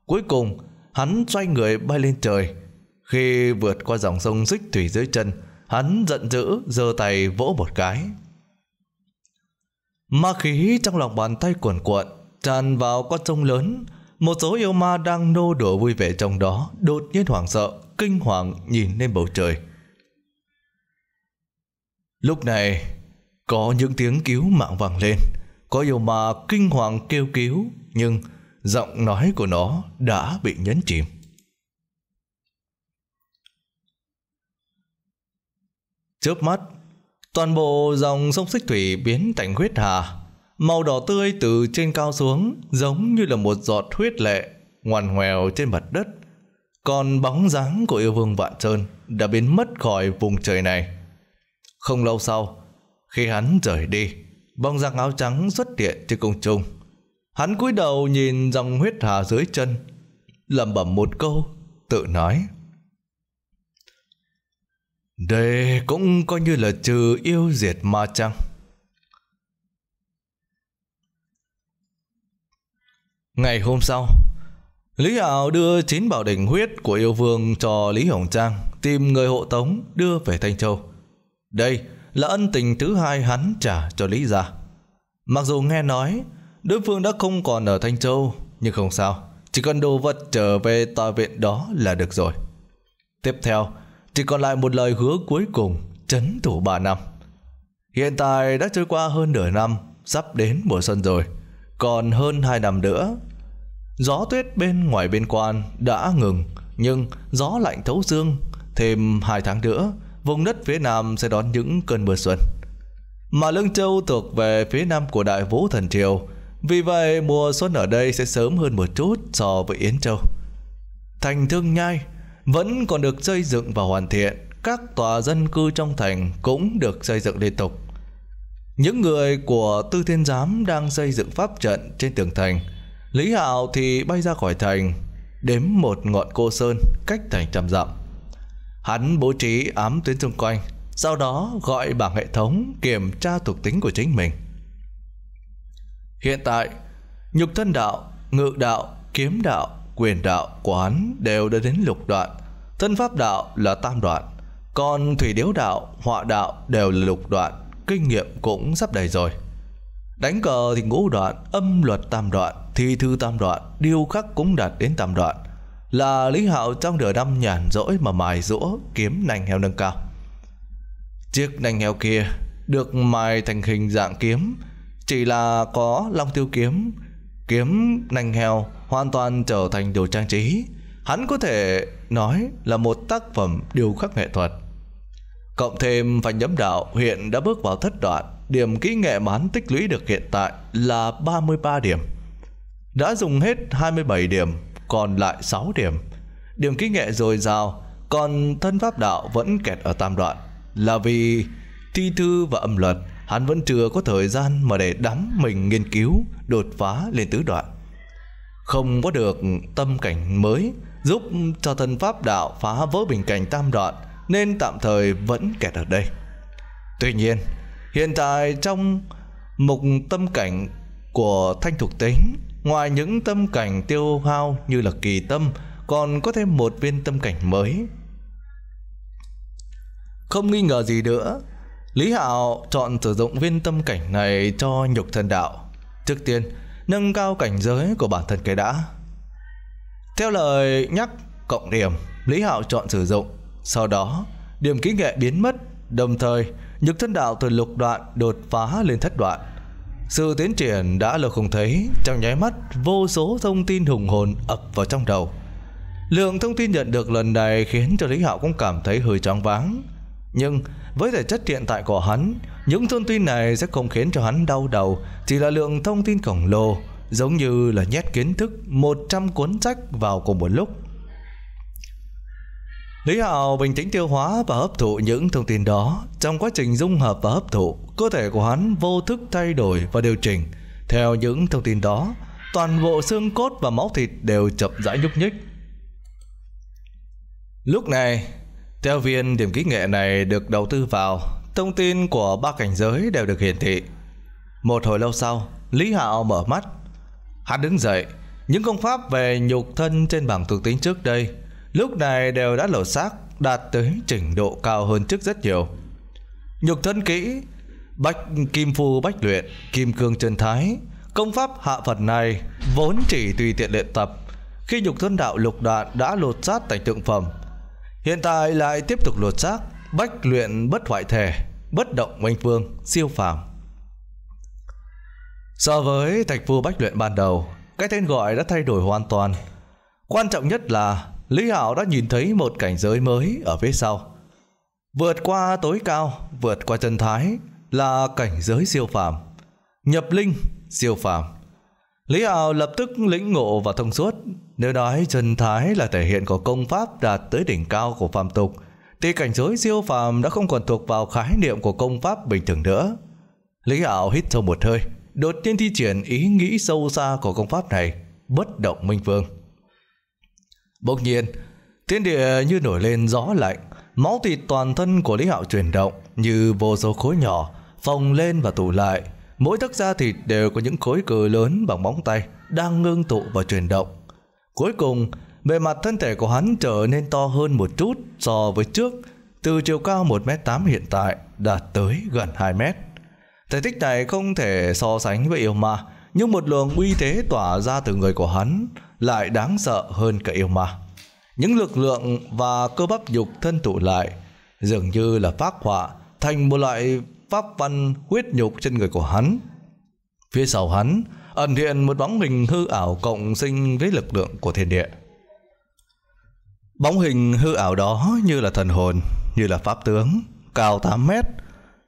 Cuối cùng, hắn xoay người bay lên trời. Khi vượt qua dòng sông xích thủy dưới chân, hắn giận dữ giơ tay vỗ một cái. Ma khí trong lòng bàn tay cuộn cuộn, tràn vào con sông lớn. Một số yêu ma đang nô đùa vui vẻ trong đó, đột nhiên hoảng sợ, kinh hoàng nhìn lên bầu trời. Lúc này, có những tiếng cứu mạng vang lên, có điều mà kinh hoàng kêu cứu, nhưng giọng nói của nó đã bị nhấn chìm. Chớp mắt, toàn bộ dòng sông xích thủy biến thành huyết hà, màu đỏ tươi từ trên cao xuống giống như là một giọt huyết lệ ngoằn ngoèo trên mặt đất. Còn bóng dáng của yêu vương Vạn trơn đã biến mất khỏi vùng trời này. Không lâu sau, khi hắn rời đi, bóng dáng áo trắng xuất hiện trên công trung. Hắn cúi đầu nhìn dòng huyết hà dưới chân, lẩm bẩm một câu, tự nói. Đây cũng coi như là trừ yêu diệt ma chăng? Ngày hôm sau, Lý Hạo đưa chín bảo đỉnh huyết của yêu vương cho Lý Hồng Trang tìm người hộ tống đưa về Thanh Châu. Đây là ân tình thứ hai hắn trả cho Lý Gia. Mặc dù nghe nói đối phương đã không còn ở Thanh Châu, nhưng không sao, chỉ cần đồ vật trở về tòa viện đó là được rồi. Tiếp theo, chỉ còn lại một lời hứa cuối cùng, chấn thủ ba năm. Hiện tại đã trôi qua hơn nửa năm, sắp đến mùa xuân rồi, còn hơn hai năm nữa. Gió tuyết bên ngoài bên quan đã ngừng, nhưng gió lạnh thấu xương thêm hai tháng nữa vùng đất phía Nam sẽ đón những cơn mưa xuân. Mà Lương Châu thuộc về phía Nam của Đại Vũ Thần Triều, vì vậy mùa xuân ở đây sẽ sớm hơn một chút so với Yến Châu. Thành Thương Nhai vẫn còn được xây dựng và hoàn thiện, các tòa dân cư trong thành cũng được xây dựng liên tục. Những người của Tư Thiên Giám đang xây dựng pháp trận trên tường thành. Lý Hạo thì bay ra khỏi thành, đếm một ngọn cô sơn cách thành trăm dặm. Hắn bố trí ám tuyến xung quanh, sau đó gọi bảng hệ thống kiểm tra thuộc tính của chính mình. Hiện tại, nhục thân đạo, ngự đạo, kiếm đạo, quyền đạo của hắn đều đã đến lục đoạn, thân pháp đạo là tam đoạn, còn thủy điếu đạo, họa đạo đều là lục đoạn, kinh nghiệm cũng sắp đầy rồi. Đánh cờ thì ngũ đoạn, âm luật tam đoạn, thi thư tam đoạn, điêu khắc cũng đạt đến tam đoạn là Lý Hạo trong nửa năm nhàn rỗi mà mài rũa kiếm nành heo nâng cao. Chiếc nành heo kia được mài thành hình dạng kiếm, chỉ là có long tiêu kiếm, kiếm nành heo hoàn toàn trở thành đồ trang trí. Hắn có thể nói là một tác phẩm điêu khắc nghệ thuật. Cộng thêm phần Nhấm Đạo hiện đã bước vào thất đoạn, điểm kỹ nghệ mà hắn tích lũy được hiện tại là 33 điểm. Đã dùng hết 27 điểm còn lại 6 điểm. Điểm kỹ nghệ dồi dào, còn thân pháp đạo vẫn kẹt ở tam đoạn. Là vì thi thư và âm luật, hắn vẫn chưa có thời gian mà để đắm mình nghiên cứu, đột phá lên tứ đoạn. Không có được tâm cảnh mới, giúp cho thân pháp đạo phá vỡ bình cảnh tam đoạn, nên tạm thời vẫn kẹt ở đây. Tuy nhiên, hiện tại trong mục tâm cảnh của thanh thuộc tính Ngoài những tâm cảnh tiêu hao như là kỳ tâm, còn có thêm một viên tâm cảnh mới. Không nghi ngờ gì nữa, Lý Hạo chọn sử dụng viên tâm cảnh này cho nhục thân đạo. Trước tiên, nâng cao cảnh giới của bản thân cái đã. Theo lời nhắc cộng điểm, Lý Hạo chọn sử dụng. Sau đó, điểm kỹ nghệ biến mất, đồng thời nhục thân đạo từ lục đoạn đột phá lên thất đoạn. Sự tiến triển đã lâu không thấy, trong nháy mắt vô số thông tin hùng hồn ập vào trong đầu. Lượng thông tin nhận được lần này khiến cho Lý Hạo cũng cảm thấy hơi choáng váng. Nhưng với thể chất hiện tại của hắn, những thông tin này sẽ không khiến cho hắn đau đầu, chỉ là lượng thông tin khổng lồ, giống như là nhét kiến thức 100 cuốn sách vào cùng một lúc. Lý Hạo bình tĩnh tiêu hóa và hấp thụ những thông tin đó. Trong quá trình dung hợp và hấp thụ, cơ thể của hắn vô thức thay đổi và điều chỉnh. Theo những thông tin đó, toàn bộ xương cốt và máu thịt đều chậm rãi nhúc nhích. Lúc này, theo viên điểm kỹ nghệ này được đầu tư vào, thông tin của ba cảnh giới đều được hiển thị. Một hồi lâu sau, Lý Hạo mở mắt. Hắn đứng dậy, những công pháp về nhục thân trên bảng thuộc tính trước đây – lúc này đều đã lột xác đạt tới trình độ cao hơn trước rất nhiều. Nhục thân kỹ, bách kim phu bách luyện, kim cương chân thái, công pháp hạ phật này vốn chỉ tùy tiện luyện tập khi nhục thân đạo lục đoạn đã lột xác thành tượng phẩm. Hiện tại lại tiếp tục lột xác, bách luyện bất hoại thể, bất động minh phương, siêu phàm. So với thạch phu bách luyện ban đầu, cái tên gọi đã thay đổi hoàn toàn. Quan trọng nhất là Lý Hảo đã nhìn thấy một cảnh giới mới ở phía sau. Vượt qua tối cao, vượt qua chân thái là cảnh giới siêu phàm. Nhập linh, siêu phàm. Lý Hảo lập tức lĩnh ngộ và thông suốt. Nếu nói chân thái là thể hiện của công pháp đạt tới đỉnh cao của phàm tục, thì cảnh giới siêu phàm đã không còn thuộc vào khái niệm của công pháp bình thường nữa. Lý Hảo hít sâu một hơi, đột nhiên thi triển ý nghĩ sâu xa của công pháp này, bất động minh vương. Bỗng nhiên, thiên địa như nổi lên gió lạnh, máu thịt toàn thân của Lý Hạo chuyển động như vô số khối nhỏ, phồng lên và tụ lại. Mỗi tấc da thịt đều có những khối cơ lớn bằng móng tay đang ngưng tụ và chuyển động. Cuối cùng, bề mặt thân thể của hắn trở nên to hơn một chút so với trước, từ chiều cao 1m8 hiện tại đạt tới gần 2m. Thể tích này không thể so sánh với yêu ma, nhưng một luồng uy thế tỏa ra từ người của hắn lại đáng sợ hơn cả yêu ma. Những lực lượng và cơ bắp dục thân tụ lại dường như là phát họa thành một loại pháp văn huyết nhục trên người của hắn. Phía sau hắn ẩn hiện một bóng hình hư ảo cộng sinh với lực lượng của thiên địa. Bóng hình hư ảo đó như là thần hồn, như là pháp tướng, cao 8 mét,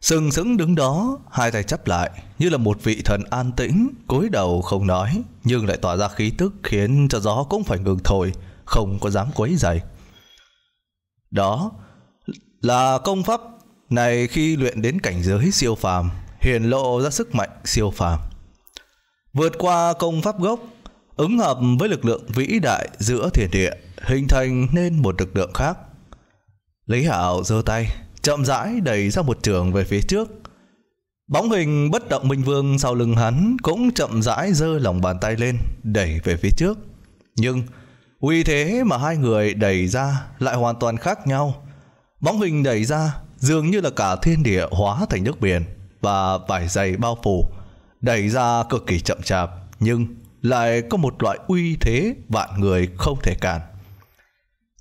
Sừng sững đứng đó, hai tay chắp lại, như là một vị thần an tĩnh, cúi đầu không nói, nhưng lại tỏa ra khí tức khiến cho gió cũng phải ngừng thổi, không có dám quấy dày. Đó là công pháp này khi luyện đến cảnh giới siêu phàm, hiển lộ ra sức mạnh siêu phàm. Vượt qua công pháp gốc, ứng hợp với lực lượng vĩ đại giữa thiền địa, hình thành nên một lực lượng khác. Lý Hạo giơ tay, chậm rãi đẩy ra một trường về phía trước. Bóng hình bất động minh vương sau lưng hắn cũng chậm rãi giơ lòng bàn tay lên, đẩy về phía trước. Nhưng uy thế mà hai người đẩy ra lại hoàn toàn khác nhau. Bóng hình đẩy ra dường như là cả thiên địa hóa thành nước biển và vải dày bao phủ, đẩy ra cực kỳ chậm chạp nhưng lại có một loại uy thế vạn người không thể cản.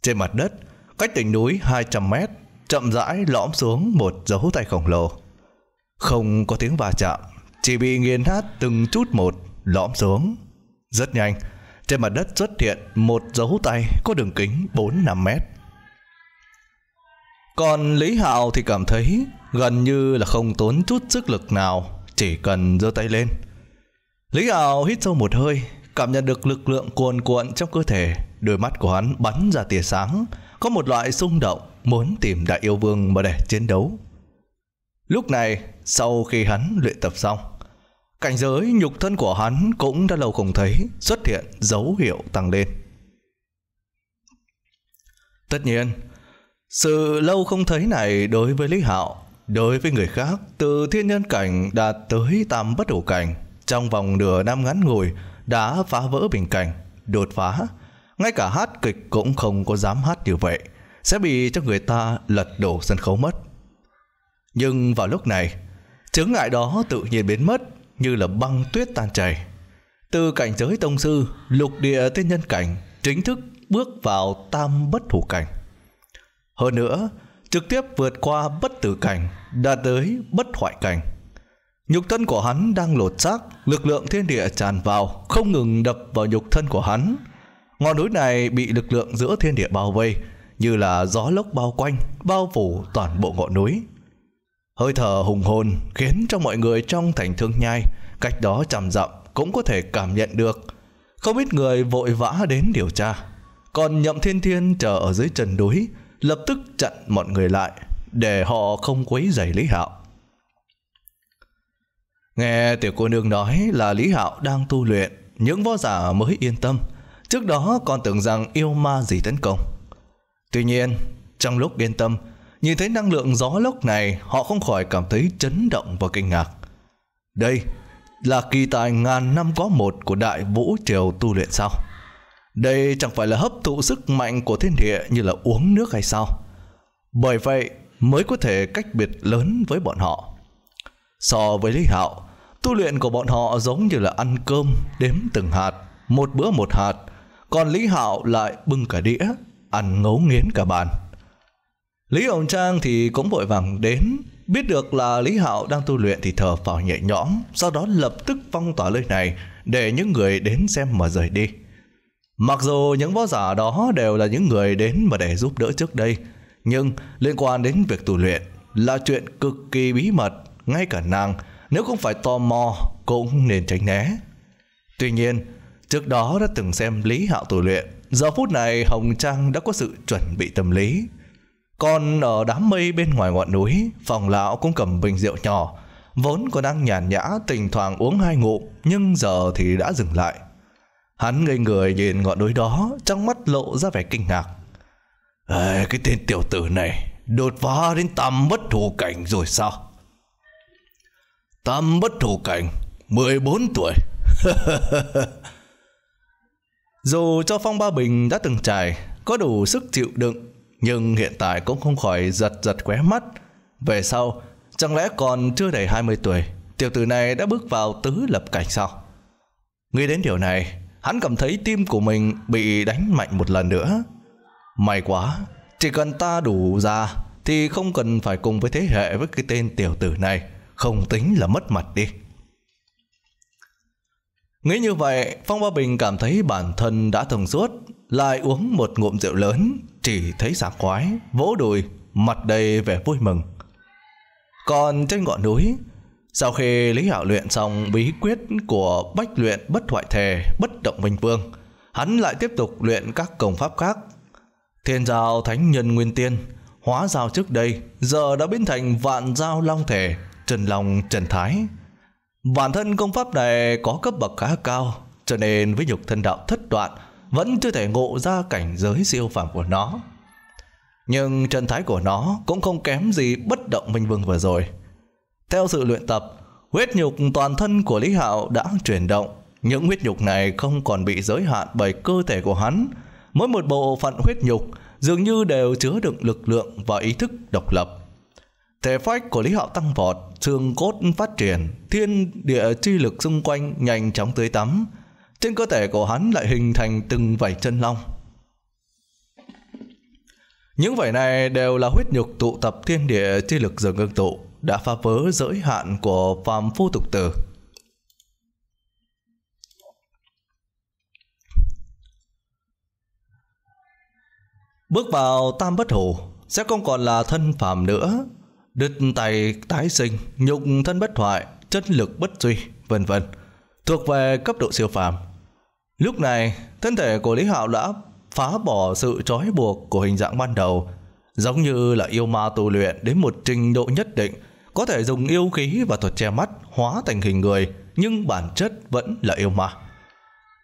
Trên mặt đất, cách đỉnh núi 200 mét, chậm rãi lõm xuống một dấu tay khổng lồ. Không có tiếng va chạm, chỉ bị nghiền nát từng chút một lõm xuống. Rất nhanh, trên mặt đất xuất hiện một dấu tay có đường kính 4-5 mét. Còn Lý Hạo thì cảm thấy gần như là không tốn chút sức lực nào, chỉ cần giơ tay lên. Lý Hạo hít sâu một hơi, cảm nhận được lực lượng cuồn cuộn trong cơ thể, đôi mắt của hắn bắn ra tia sáng, có một loại xung động muốn tìm đại yêu vương mà để chiến đấu. Lúc này, sau khi hắn luyện tập xong, cảnh giới nhục thân của hắn cũng đã lâu không thấy xuất hiện dấu hiệu tăng lên. Tất nhiên, sự lâu không thấy này đối với Lý Hạo, đối với người khác từ thiên nhân cảnh đạt tới tam bất đủ cảnh, trong vòng nửa năm ngắn ngủi đã phá vỡ bình cảnh, đột phá, ngay cả hát kịch cũng không có dám hát như vậy sẽ bị cho người ta lật đổ sân khấu mất. Nhưng vào lúc này, chứng ngại đó tự nhiên biến mất như là băng tuyết tan chảy. Từ cảnh giới tông sư, lục địa tiên nhân cảnh chính thức bước vào tam bất thủ cảnh. Hơn nữa, trực tiếp vượt qua bất tử cảnh, đạt tới bất hoại cảnh. Nhục thân của hắn đang lột xác, lực lượng thiên địa tràn vào, không ngừng đập vào nhục thân của hắn. Ngọn núi này bị lực lượng giữa thiên địa bao vây, như là gió lốc bao quanh, bao phủ toàn bộ ngọn núi. Hơi thở hùng hồn khiến cho mọi người trong thành thương nhai, cách đó chằm dặm cũng có thể cảm nhận được. Không ít người vội vã đến điều tra. Còn nhậm thiên thiên chờ ở dưới trần núi, lập tức chặn mọi người lại, để họ không quấy rầy Lý Hạo. Nghe tiểu cô nương nói là Lý Hạo đang tu luyện, những võ giả mới yên tâm. Trước đó còn tưởng rằng yêu ma gì tấn công. Tuy nhiên, trong lúc yên tâm, nhìn thấy năng lượng gió lốc này, họ không khỏi cảm thấy chấn động và kinh ngạc. Đây là kỳ tài ngàn năm có một của đại vũ triều tu luyện sao? Đây chẳng phải là hấp thụ sức mạnh của thiên địa như là uống nước hay sao? Bởi vậy mới có thể cách biệt lớn với bọn họ. So với Lý Hạo, tu luyện của bọn họ giống như là ăn cơm đếm từng hạt, một bữa một hạt, còn Lý Hạo lại bưng cả đĩa ăn ngấu nghiến cả bàn. Lý Hồng Trang thì cũng vội vàng đến, biết được là Lý Hạo đang tu luyện thì thở phào nhẹ nhõm, sau đó lập tức phong tỏa nơi này để những người đến xem mà rời đi. Mặc dù những võ giả đó đều là những người đến mà để giúp đỡ trước đây, nhưng liên quan đến việc tu luyện là chuyện cực kỳ bí mật, ngay cả nàng nếu không phải tò mò cũng nên tránh né. Tuy nhiên, trước đó đã từng xem Lý Hạo tu luyện Giờ phút này Hồng Trang đã có sự chuẩn bị tâm lý. Còn ở đám mây bên ngoài ngọn núi, phòng lão cũng cầm bình rượu nhỏ, vốn còn đang nhàn nhã tình thoảng uống hai ngụm, nhưng giờ thì đã dừng lại. Hắn ngây người nhìn ngọn núi đó, trong mắt lộ ra vẻ kinh ngạc. À, cái tên tiểu tử này đột phá đến tầm bất thủ cảnh rồi sao? Tầm bất thủ cảnh, 14 tuổi. Dù cho Phong Ba Bình đã từng trải, có đủ sức chịu đựng, nhưng hiện tại cũng không khỏi giật giật khóe mắt. Về sau, chẳng lẽ còn chưa đầy 20 tuổi, tiểu tử này đã bước vào tứ lập cảnh sao? Nghĩ đến điều này, hắn cảm thấy tim của mình bị đánh mạnh một lần nữa. May quá, chỉ cần ta đủ già thì không cần phải cùng với thế hệ với cái tên tiểu tử này, không tính là mất mặt đi. Nghĩ như vậy, Phong Ba Bình cảm thấy bản thân đã thông suốt, lại uống một ngụm rượu lớn, chỉ thấy sảng khoái, vỗ đùi, mặt đầy vẻ vui mừng. Còn trên ngọn núi, sau khi Lý Hạo luyện xong bí quyết của bách luyện bất thoại thề bất động minh vương, hắn lại tiếp tục luyện các công pháp khác. Thiên giao thánh nhân nguyên tiên, hóa giao trước đây, giờ đã biến thành vạn giao long thể, trần long trần thái, Bản thân công pháp này có cấp bậc khá cao, cho nên với nhục thân đạo thất đoạn vẫn chưa thể ngộ ra cảnh giới siêu phàm của nó. Nhưng trạng thái của nó cũng không kém gì bất động minh vương vừa rồi. Theo sự luyện tập, huyết nhục toàn thân của Lý Hạo đã chuyển động. Những huyết nhục này không còn bị giới hạn bởi cơ thể của hắn. Mỗi một bộ phận huyết nhục dường như đều chứa đựng lực lượng và ý thức độc lập. Thể phách của Lý Hạo tăng vọt, xương cốt phát triển, thiên địa chi lực xung quanh nhanh chóng tưới tắm. Trên cơ thể của hắn lại hình thành từng vảy chân long. Những vảy này đều là huyết nhục tụ tập thiên địa chi lực dường ngưng tụ, đã phá vỡ giới hạn của phàm phu tục tử. Bước vào tam bất hủ, sẽ không còn là thân phàm nữa đứt tay tái sinh, nhục thân bất thoại chất lực bất duy, vân vân, thuộc về cấp độ siêu phàm. Lúc này, thân thể của Lý Hạo đã phá bỏ sự trói buộc của hình dạng ban đầu, giống như là yêu ma tu luyện đến một trình độ nhất định, có thể dùng yêu khí và thuật che mắt hóa thành hình người, nhưng bản chất vẫn là yêu ma.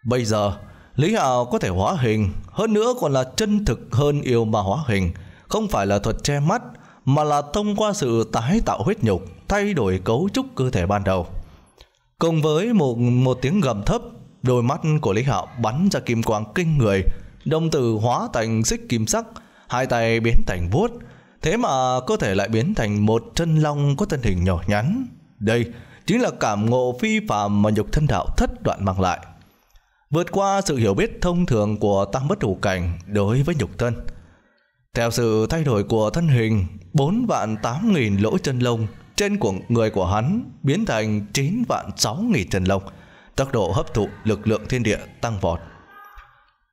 Bây giờ, Lý Hạo có thể hóa hình, hơn nữa còn là chân thực hơn yêu ma hóa hình, không phải là thuật che mắt mà là thông qua sự tái tạo huyết nhục, thay đổi cấu trúc cơ thể ban đầu. Cùng với một một tiếng gầm thấp, đôi mắt của Lý Hạo bắn ra kim quang kinh người, đồng tử hóa thành xích kim sắc, hai tay biến thành vuốt, thế mà cơ thể lại biến thành một chân long có thân hình nhỏ nhắn. Đây chính là cảm ngộ phi phàm mà nhục thân đạo thất đoạn mang lại. Vượt qua sự hiểu biết thông thường của tam bất thủ cảnh đối với nhục thân, theo sự thay đổi của thân hình, 4 vạn 8 nghìn lỗ chân lông trên của người của hắn biến thành 9 vạn 6 nghìn chân lông. Tốc độ hấp thụ lực lượng thiên địa tăng vọt.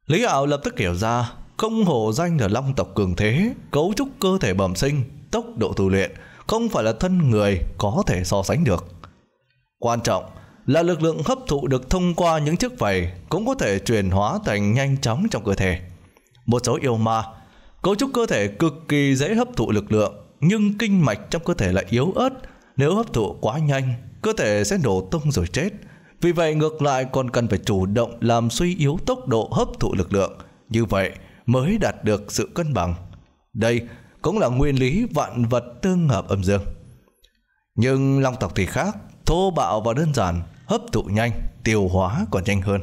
Lý ảo lập tức hiểu ra, không hổ danh là long tộc cường thế, cấu trúc cơ thể bẩm sinh, tốc độ tu luyện, không phải là thân người có thể so sánh được. Quan trọng là lực lượng hấp thụ được thông qua những chiếc vảy cũng có thể chuyển hóa thành nhanh chóng trong cơ thể. Một số yêu ma Cấu trúc cơ thể cực kỳ dễ hấp thụ lực lượng, nhưng kinh mạch trong cơ thể lại yếu ớt. Nếu hấp thụ quá nhanh, cơ thể sẽ nổ tung rồi chết. Vì vậy ngược lại còn cần phải chủ động làm suy yếu tốc độ hấp thụ lực lượng. Như vậy mới đạt được sự cân bằng. Đây cũng là nguyên lý vạn vật tương hợp âm dương. Nhưng long tộc thì khác, thô bạo và đơn giản, hấp thụ nhanh, tiêu hóa còn nhanh hơn.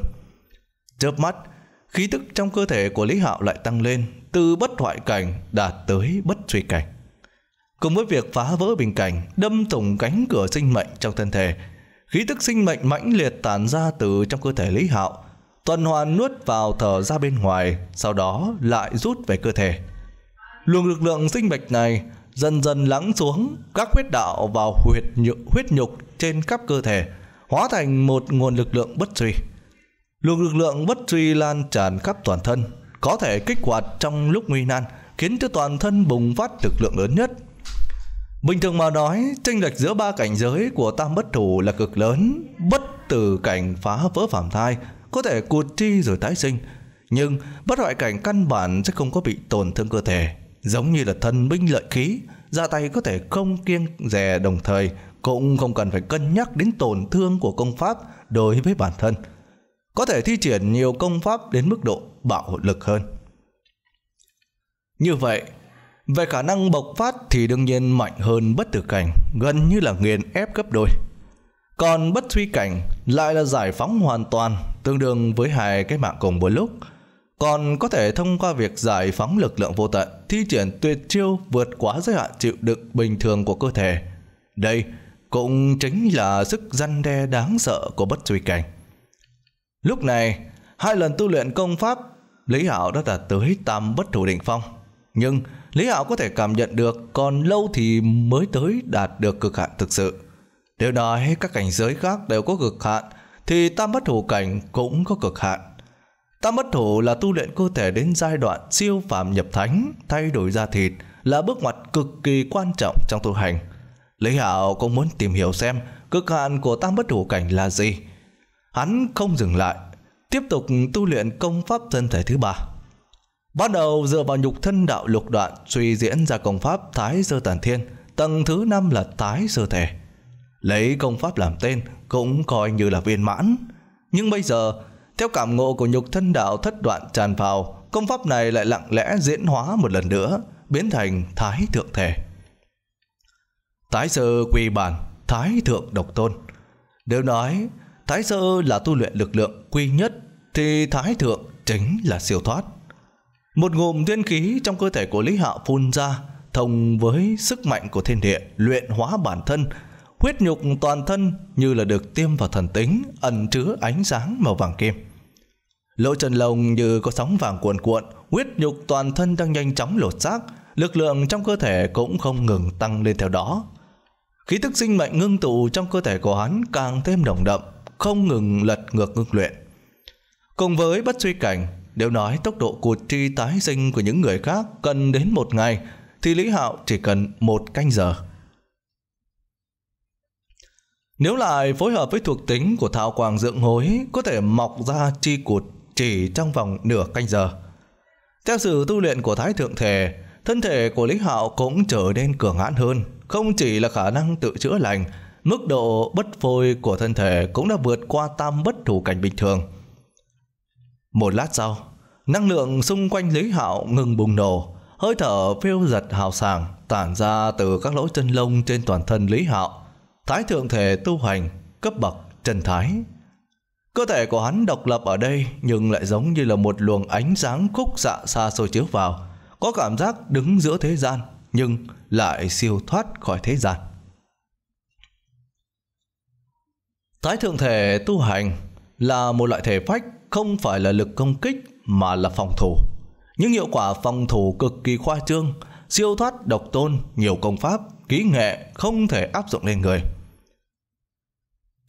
Chớp mắt, khí tức trong cơ thể của Lý Hạo lại tăng lên, từ bất hoại cảnh đạt tới bất suy cảnh. Cùng với việc phá vỡ bình cảnh, đâm thủng cánh cửa sinh mệnh trong thân thể, khí tức sinh mệnh mãnh liệt tản ra từ trong cơ thể Lý Hạo, tuần hoàn nuốt vào thở ra bên ngoài, sau đó lại rút về cơ thể. Luồng lực lượng sinh mạch này dần dần lắng xuống các huyết đạo vào huyệt nhục, huyết nhục trên khắp cơ thể, hóa thành một nguồn lực lượng bất suy. Luồng lực lượng bất suy lan tràn khắp toàn thân, có thể kích hoạt trong lúc nguy nan, khiến cho toàn thân bùng phát lực lượng lớn nhất. Bình thường mà nói, tranh lệch giữa ba cảnh giới của tam bất thủ là cực lớn, bất tử cảnh phá vỡ phạm thai, có thể cuột chi rồi tái sinh. Nhưng bất hoại cảnh căn bản sẽ không có bị tổn thương cơ thể, giống như là thân binh lợi khí, ra tay có thể không kiêng dè đồng thời, cũng không cần phải cân nhắc đến tổn thương của công pháp đối với bản thân. Có thể thi triển nhiều công pháp đến mức độ bạo lực hơn. Như vậy, về khả năng bộc phát thì đương nhiên mạnh hơn bất tử cảnh, gần như là nghiền ép gấp đôi. Còn bất suy cảnh lại là giải phóng hoàn toàn, tương đương với hai cái mạng cùng một lúc. Còn có thể thông qua việc giải phóng lực lượng vô tận, thi triển tuyệt chiêu vượt quá giới hạn chịu đựng bình thường của cơ thể. Đây cũng chính là sức răn đe đáng sợ của bất suy cảnh. Lúc này, hai lần tu luyện công pháp Lý Hạo đã đạt tới tam bất thủ đỉnh phong. Nhưng Lý Hạo có thể cảm nhận được còn lâu thì mới tới đạt được cực hạn thực sự. Nếu nói các cảnh giới khác đều có cực hạn, thì tam bất thủ cảnh cũng có cực hạn. Tam bất thủ là tu luyện cơ thể đến giai đoạn siêu phàm nhập thánh, thay đổi da thịt, là bước ngoặt cực kỳ quan trọng trong tu hành. Lý Hạo cũng muốn tìm hiểu xem cực hạn của tam bất thủ cảnh là gì. Hắn không dừng lại tiếp tục tu luyện công pháp thân thể thứ ba. Bắt đầu dựa vào nhục thân đạo lục đoạn suy diễn ra công pháp Thái Sơ Tản Thiên, tầng thứ 5 là Thái Sơ Thể. Lấy công pháp làm tên cũng coi như là viên mãn. Nhưng bây giờ, theo cảm ngộ của nhục thân đạo thất đoạn tràn vào, công pháp này lại lặng lẽ diễn hóa một lần nữa, biến thành Thái Thượng Thể. Thái Sơ Quy Bản, Thái Thượng Độc Tôn. Nếu nói Thái Sơ là tu luyện lực lượng quy nhất thì thái thượng chính là siêu thoát. Một ngụm thiên khí trong cơ thể của Lý Hạo phun ra, thông với sức mạnh của thiên địa luyện hóa bản thân, huyết nhục toàn thân như là được tiêm vào thần tính, ẩn chứa ánh sáng màu vàng kim. Lỗ chân lông như có sóng vàng cuộn cuộn, huyết nhục toàn thân đang nhanh chóng lột xác, lực lượng trong cơ thể cũng không ngừng tăng lên theo đó. Khí tức sinh mệnh ngưng tụ trong cơ thể của hắn càng thêm nồng đậm, không ngừng lật ngược ngưng luyện cùng với bất suy cảnh nếu nói tốc độ của tri tái sinh của những người khác cần đến một ngày thì Lý Hạo chỉ cần một canh giờ. Nếu lại phối hợp với thuộc tính của Thảo Quang Dưỡng Hối có thể mọc ra chi cụt chỉ trong vòng nửa canh giờ. Theo sự tu luyện của Thái Thượng Thể, thân thể của Lý Hạo cũng trở nên cường hãn hơn, không chỉ là khả năng tự chữa lành, mức độ bất phôi của thân thể cũng đã vượt qua tam bất thủ cảnh bình thường. Một lát sau, năng lượng xung quanh Lý Hạo ngừng bùng nổ, hơi thở phiêu giật hào sảng tản ra từ các lỗ chân lông trên toàn thân Lý Hạo. Thái thượng thể tu hành, cấp bậc chân thái. Cơ thể của hắn độc lập ở đây nhưng lại giống như là một luồng ánh sáng khúc dạ xa xôi chiếu vào, có cảm giác đứng giữa thế gian nhưng lại siêu thoát khỏi thế gian. Thái thượng thể tu hành là một loại thể phách không phải là lực công kích mà là phòng thủ. Những hiệu quả phòng thủ cực kỳ khoa trương, siêu thoát độc tôn, nhiều công pháp, kỹ nghệ không thể áp dụng lên người.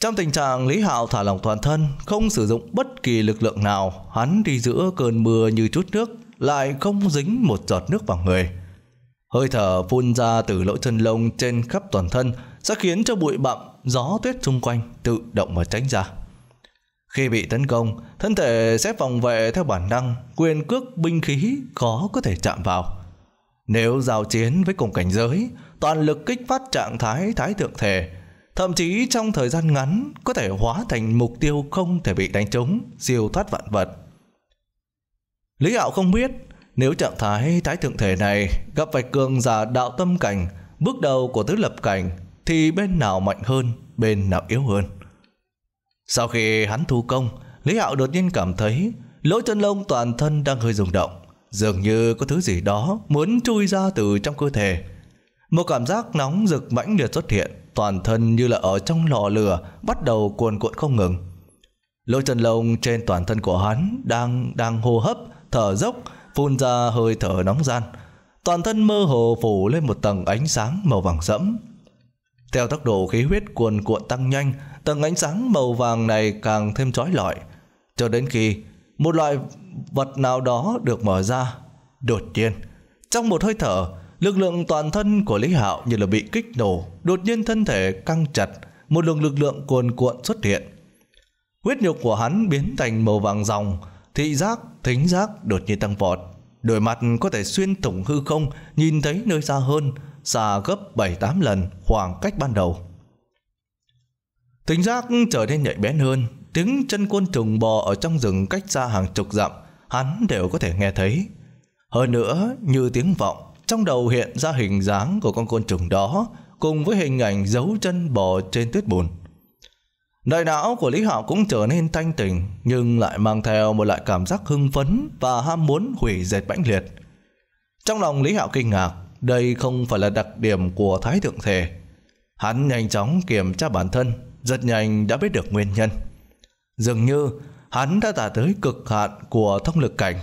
Trong tình trạng Lý Hạo thả lỏng toàn thân, không sử dụng bất kỳ lực lượng nào, hắn đi giữa cơn mưa như chút nước, lại không dính một giọt nước vào người. Hơi thở phun ra từ lỗ chân lông trên khắp toàn thân sẽ khiến cho bụi bặm, gió tuyết xung quanh tự động mà tránh ra. Khi bị tấn công, thân thể sẽ phòng vệ theo bản năng, quyền cước binh khí khó có thể chạm vào. Nếu giao chiến với cùng cảnh giới, toàn lực kích phát trạng thái thái thượng thể, thậm chí trong thời gian ngắn có thể hóa thành mục tiêu không thể bị đánh trúng, siêu thoát vạn vật. Lý Hạo không biết, nếu trạng thái thái thượng thể này gặp phải cường giả đạo tâm cảnh, bước đầu của tứ lập cảnh, thì bên nào mạnh hơn, bên nào yếu hơn. Sau khi hắn thu công, Lý Hạo đột nhiên cảm thấy lỗ chân lông toàn thân đang hơi rung động, dường như có thứ gì đó muốn chui ra từ trong cơ thể. Một cảm giác nóng rực mãnh liệt xuất hiện, toàn thân như là ở trong lò lửa bắt đầu cuồn cuộn không ngừng. Lỗ chân lông trên toàn thân của hắn đang đang hô hấp, thở dốc, phun ra hơi thở nóng gian. Toàn thân mơ hồ phủ lên một tầng ánh sáng màu vàng sẫm. Theo tốc độ khí huyết cuồn cuộn tăng nhanh, tầng ánh sáng màu vàng này càng thêm trói lọi, cho đến khi một loại vật nào đó được mở ra. Đột nhiên, trong một hơi thở, lực lượng toàn thân của Lý Hạo như là bị kích nổ, đột nhiên thân thể căng chặt, một lượng lực lượng cuồn cuộn xuất hiện. Huyết nhục của hắn biến thành màu vàng ròng, thị giác, thính giác đột nhiên tăng vọt. Đôi mặt có thể xuyên thủng hư không, nhìn thấy nơi xa hơn, xa gấp bảy tám lần khoảng cách ban đầu. Tính giác trở nên nhạy bén hơn, tiếng chân côn trùng bò ở trong rừng cách xa hàng chục dặm, hắn đều có thể nghe thấy. Hơn nữa, như tiếng vọng, trong đầu hiện ra hình dáng của con côn trùng đó cùng với hình ảnh dấu chân bò trên tuyết bùn. Đại não của Lý Hạo cũng trở nên thanh tỉnh nhưng lại mang theo một loại cảm giác hưng phấn và ham muốn hủy diệt mãnh liệt. Trong lòng Lý Hạo kinh ngạc, đây không phải là đặc điểm của thái thượng thể. Hắn nhanh chóng kiểm tra bản thân, rất nhanh đã biết được nguyên nhân. Dường như hắn đã đạt tới cực hạn của thông lực cảnh.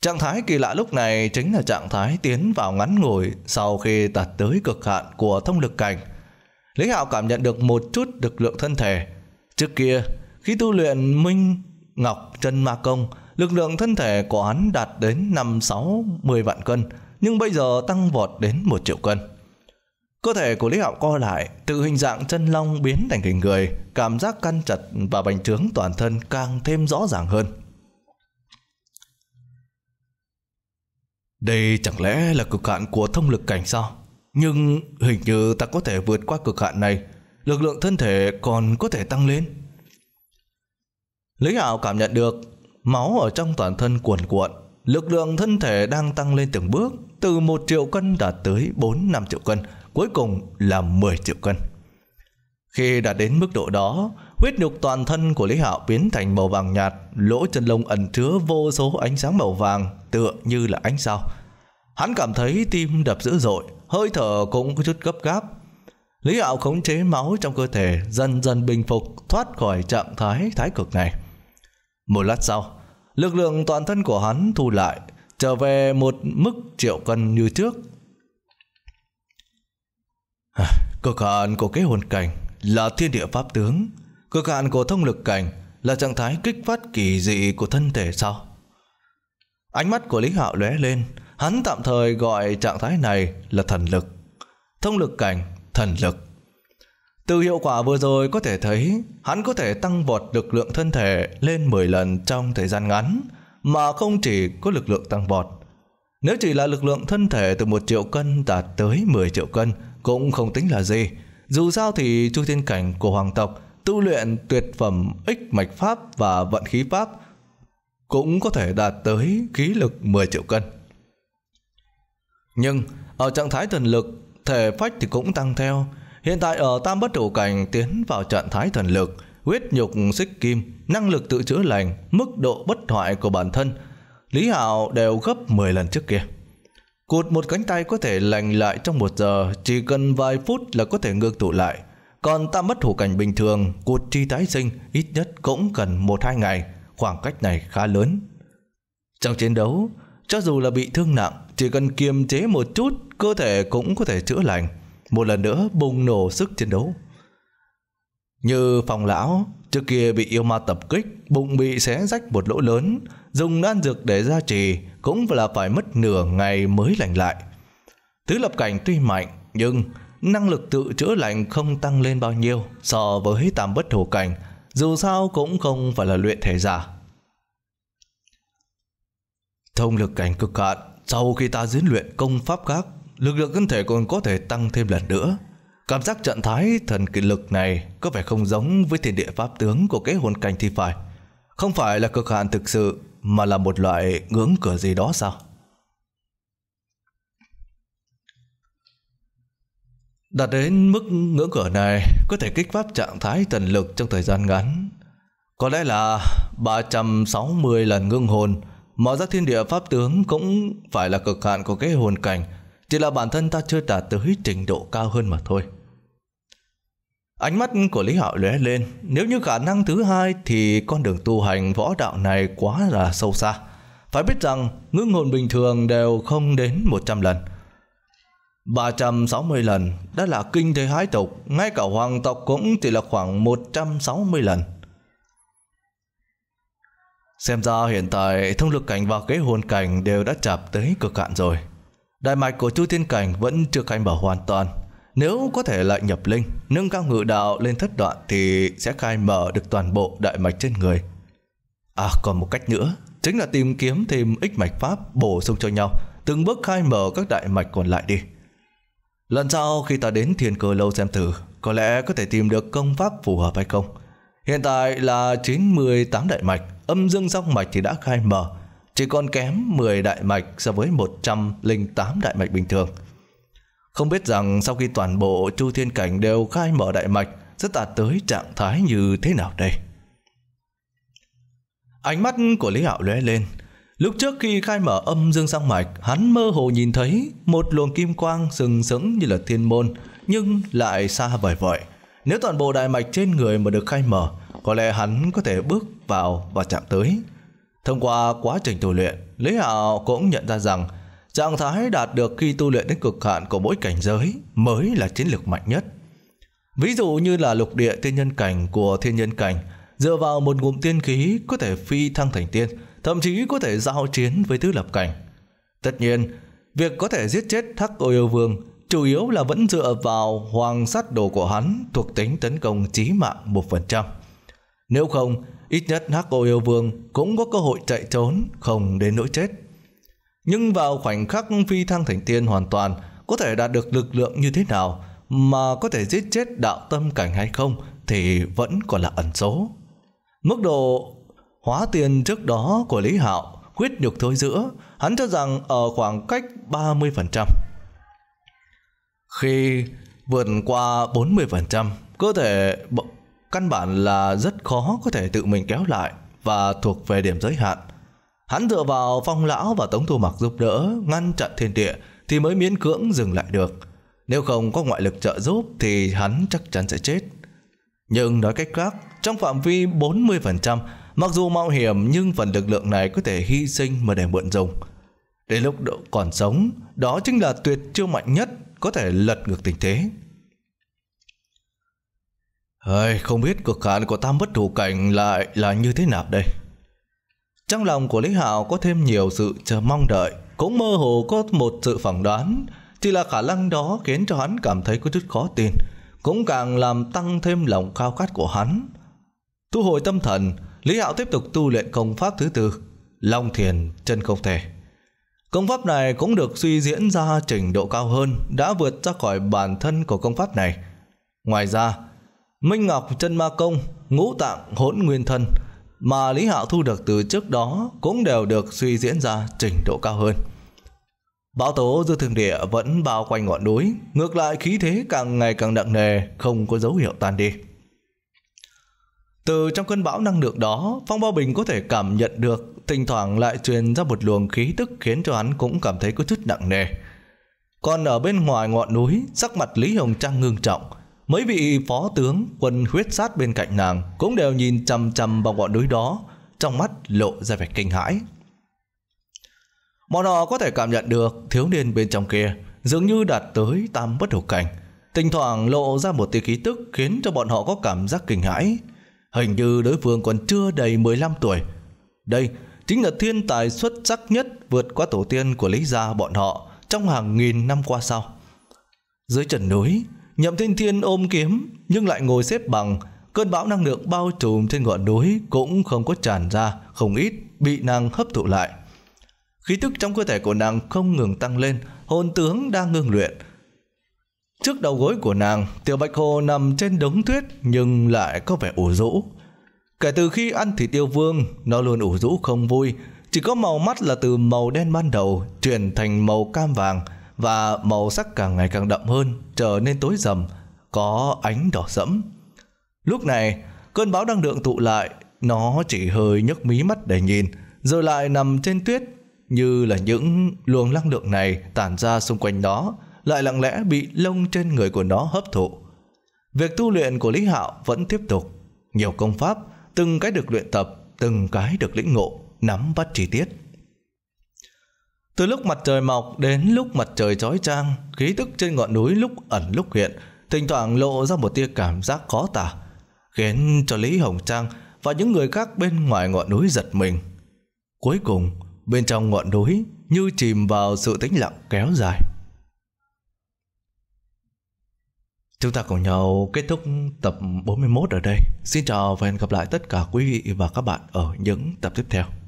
Trạng thái kỳ lạ lúc này chính là trạng thái tiến vào ngắn ngủi sau khi đạt tới cực hạn của thông lực cảnh. Lý Hạo cảm nhận được một chút lực lượng thân thể. Trước kia, khi tu luyện Minh Ngọc Chân Ma Công, lực lượng thân thể của hắn đạt đến 5-6-10 vạn cân, nhưng bây giờ tăng vọt đến 1 triệu cân. Cơ thể của Lý Hạo co lại, từ hình dạng chân long biến thành hình người, cảm giác căn chặt và bành trướng toàn thân càng thêm rõ ràng hơn. Đây chẳng lẽ là cực hạn của thông lực cảnh sao? Nhưng hình như ta có thể vượt qua cực hạn này, lực lượng thân thể còn có thể tăng lên. Lý Hạo cảm nhận được máu ở trong toàn thân cuồn cuộn, lực lượng thân thể đang tăng lên từng bước, từ 1 triệu cân đạt tới 4-5 triệu cân, cuối cùng là 10 triệu cân. Khi đã đến mức độ đó, huyết nhục toàn thân của Lý Hạo biến thành màu vàng nhạt, lỗ chân lông ẩn chứa vô số ánh sáng màu vàng tựa như là ánh sao. Hắn cảm thấy tim đập dữ dội, hơi thở cũng có chút gấp gáp. Lý Hạo khống chế máu trong cơ thể dần dần bình phục thoát khỏi trạng thái thái cực này. Một lát sau, lực lượng toàn thân của hắn thu lại, trở về một mức triệu cân như trước À, Cực hạn của cái hồn cảnh là thiên địa pháp tướng. Cực hạn của thông lực cảnh là trạng thái kích phát kỳ dị của thân thể sao? Ánh mắt của Lý Hạo lóe lên, hắn tạm thời gọi trạng thái này là thần lực. Thông lực cảnh, thần lực. Từ hiệu quả vừa rồi có thể thấy, hắn có thể tăng vọt lực lượng thân thể lên 10 lần trong thời gian ngắn, mà không chỉ có lực lượng tăng vọt. Nếu chỉ là lực lượng thân thể từ 1 triệu cân đạt tới 10 triệu cân cũng không tính là gì. Dù sao thì chu thiên cảnh của hoàng tộc tu luyện tuyệt phẩm ích mạch pháp và vận khí pháp cũng có thể đạt tới khí lực 10 triệu cân. Nhưng ở trạng thái thần lực, thể phách thì cũng tăng theo. Hiện tại ở tam bất trụ cảnh tiến vào trạng thái thần lực, huyết nhục xích kim, năng lực tự chữa lành, mức độ bất thoại của bản thân, Lý Hạo đều gấp 10 lần trước kia. Cụt một cánh tay có thể lành lại trong một giờ, chỉ cần vài phút là có thể ngược tụ lại. Còn ta mất thủ cảnh bình thường, cụt chi tái sinh ít nhất cũng cần một hai ngày, khoảng cách này khá lớn. Trong chiến đấu, cho dù là bị thương nặng, chỉ cần kiềm chế một chút, cơ thể cũng có thể chữa lành, một lần nữa bùng nổ sức chiến đấu. Như phòng lão, trước kia bị yêu ma tập kích, bụng bị xé rách một lỗ lớn, dùng đan dược để gia trì cũng là phải mất nửa ngày mới lành lại. Tứ lập cảnh tuy mạnh nhưng năng lực tự chữa lành không tăng lên bao nhiêu so với tam bất thủ cảnh, dù sao cũng không phải là luyện thể giả. Thông lực cảnh cực hạn, sau khi ta diễn luyện công pháp khác, lực lượng thân thể còn có thể tăng thêm lần nữa. Cảm giác trạng thái thần kỳ lực này có vẻ không giống với thiên địa pháp tướng của cái hồn cảnh thì phải. Không phải là cực hạn thực sự mà là một loại ngưỡng cửa gì đó sao? Đạt đến mức ngưỡng cửa này có thể kích phát trạng thái thần lực trong thời gian ngắn. Có lẽ là 360 lần ngưng hồn mở ra thiên địa pháp tướng cũng phải là cực hạn của cái hồn cảnh. Chỉ là bản thân ta chưa đạt tới trình độ cao hơn mà thôi. Ánh mắt của Lý Hạo lóe lên, nếu như khả năng thứ hai thì con đường tu hành võ đạo này quá là sâu xa. Phải biết rằng ngưng hồn bình thường đều không đến 100 lần. 360 lần đó là kinh thế hái tục, ngay cả hoàng tộc cũng chỉ là khoảng 160 lần. Xem ra hiện tại thông lực cảnh và kế hồn cảnh đều đã chạp tới cực hạn rồi. Đại mạch của Chu Thiên Cảnh vẫn chưa khai mở hoàn toàn. Nếu có thể lại nhập linh, nâng cao ngự đạo lên thất đoạn thì sẽ khai mở được toàn bộ đại mạch trên người. À còn một cách nữa, chính là tìm kiếm thêm ích mạch pháp bổ sung cho nhau, từng bước khai mở các đại mạch còn lại đi. Lần sau khi ta đến thiên cơ lâu xem thử, có lẽ có thể tìm được công pháp phù hợp hay không. Hiện tại là 98 đại mạch, âm dương song mạch thì đã khai mở, chỉ còn kém 10 đại mạch so với 108 đại mạch bình thường. Không biết rằng sau khi toàn bộ Chu Thiên Cảnh đều khai mở đại mạch sẽ đạt tới trạng thái như thế nào đây? Ánh mắt của Lý Hạo lóe lên. Lúc trước khi khai mở âm dương sang mạch, hắn mơ hồ nhìn thấy một luồng kim quang sừng sững như là thiên môn, nhưng lại xa vời vợi. Nếu toàn bộ đại mạch trên người mà được khai mở, có lẽ hắn có thể bước vào và chạm tới. Thông qua quá trình tu luyện, Lý Hạo cũng nhận ra rằng Trạng thái đạt được khi tu luyện đến cực hạn của mỗi cảnh giới mới là chiến lược mạnh nhất. Ví dụ như là lục địa thiên nhân cảnh của thiên nhân cảnh, dựa vào một ngụm tiên khí có thể phi thăng thành tiên, thậm chí có thể giao chiến với tứ lập cảnh. Tất nhiên, việc có thể giết chết Thác Ô Yêu Vương chủ yếu là vẫn dựa vào hoàng sát đồ của hắn thuộc tính tấn công chí mạng 1%. Nếu không, ít nhất Hắc Ô Yêu Vương cũng có cơ hội chạy trốn không đến nỗi chết. Nhưng vào khoảnh khắc phi thăng thành tiên hoàn toàn, có thể đạt được lực lượng như thế nào mà có thể giết chết đạo tâm cảnh hay không thì vẫn còn là ẩn số. Mức độ hóa tiền trước đó của Lý Hạo quyết nhục thôi giữa, hắn cho rằng ở khoảng cách 30%. Khi vượt qua 40%, cơ thể căn bản là rất khó có thể tự mình kéo lại và thuộc về điểm giới hạn. Hắn dựa vào phong lão và tống thu mặc giúp đỡ, ngăn chặn thiên địa thì mới miễn cưỡng dừng lại được. Nếu không có ngoại lực trợ giúp thì hắn chắc chắn sẽ chết. Nhưng nói cách khác, trong phạm vi 40%, mặc dù mạo hiểm nhưng phần lực lượng này có thể hy sinh mà để mượn dùng. Đến lúc độ còn sống, đó chính là tuyệt chiêu mạnh nhất có thể lật ngược tình thế. Ây, không biết cực hạn của tam bất thủ cảnh lại là như thế nào đây? Trong lòng của Lý Hạo có thêm nhiều sự chờ mong đợi, cũng mơ hồ có một sự phỏng đoán, chỉ là khả năng đó khiến cho hắn cảm thấy có chút khó tin, cũng càng làm tăng thêm lòng khao khát của hắn. Thu hồi tâm thần, Lý Hạo tiếp tục tu luyện công pháp thứ tư, Long Thiền Chân Không Thể. Công pháp này cũng được suy diễn ra trình độ cao hơn, đã vượt ra khỏi bản thân của công pháp này. Ngoài ra, Minh Ngọc Chân Ma Công, Ngũ Tạng Hỗn Nguyên Thân – mà Lý Hạo thu được từ trước đó cũng đều được suy diễn ra trình độ cao hơn. Bão tố dư thương địa vẫn bao quanh ngọn núi, ngược lại khí thế càng ngày càng nặng nề, không có dấu hiệu tan đi. Từ trong cơn bão năng lượng đó, Phong Bao Bình có thể cảm nhận được, thỉnh thoảng lại truyền ra một luồng khí tức khiến cho hắn cũng cảm thấy có chút nặng nề. Còn ở bên ngoài ngọn núi, sắc mặt Lý Hồng Trang ngưng trọng, Mấy vị phó tướng quân huyết sát bên cạnh nàng cũng đều nhìn chằm chằm vào ngọn núi đó, trong mắt lộ ra vẻ kinh hãi. Bọn họ có thể cảm nhận được thiếu niên bên trong kia dường như đạt tới tam bất hữu cảnh, thỉnh thoảng lộ ra một tia khí tức khiến cho bọn họ có cảm giác kinh hãi. Hình như đối phương còn chưa đầy 15 tuổi. Đây chính là thiên tài xuất sắc nhất vượt qua tổ tiên của Lý gia bọn họ trong hàng nghìn năm qua sau. Dưới trần núi, Nhậm Thiên Thiên ôm kiếm nhưng lại ngồi xếp bằng, cơn bão năng lượng bao trùm trên ngọn núi cũng không có tràn ra, không ít bị nàng hấp thụ lại. Khí tức trong cơ thể của nàng không ngừng tăng lên, hồn tướng đang ngưng luyện. Trước đầu gối của nàng, Tiểu Bạch Hồ nằm trên đống tuyết nhưng lại có vẻ ủ rũ. Kể từ khi ăn thịt tiêu vương, nó luôn ủ rũ không vui, chỉ có màu mắt là từ màu đen ban đầu chuyển thành màu cam vàng, và màu sắc càng ngày càng đậm hơn, trở nên tối rầm, có ánh đỏ sẫm. Lúc này, cơn bão năng lượng tụ lại, nó chỉ hơi nhấc mí mắt để nhìn, rồi lại nằm trên tuyết, như là những luồng năng lượng này tản ra xung quanh nó, lại lặng lẽ bị lông trên người của nó hấp thụ. Việc tu luyện của Lý Hạo vẫn tiếp tục, nhiều công pháp, từng cái được luyện tập, từng cái được lĩnh ngộ, nắm bắt chi tiết. Từ lúc mặt trời mọc đến lúc mặt trời chói chang, khí tức trên ngọn núi lúc ẩn lúc hiện, thỉnh thoảng lộ ra một tia cảm giác khó tả, khiến cho Lý Hồng Trang và những người khác bên ngoài ngọn núi giật mình. Cuối cùng, bên trong ngọn núi như chìm vào sự tĩnh lặng kéo dài. Chúng ta cùng nhau kết thúc tập 41 ở đây. Xin chào và hẹn gặp lại tất cả quý vị và các bạn ở những tập tiếp theo.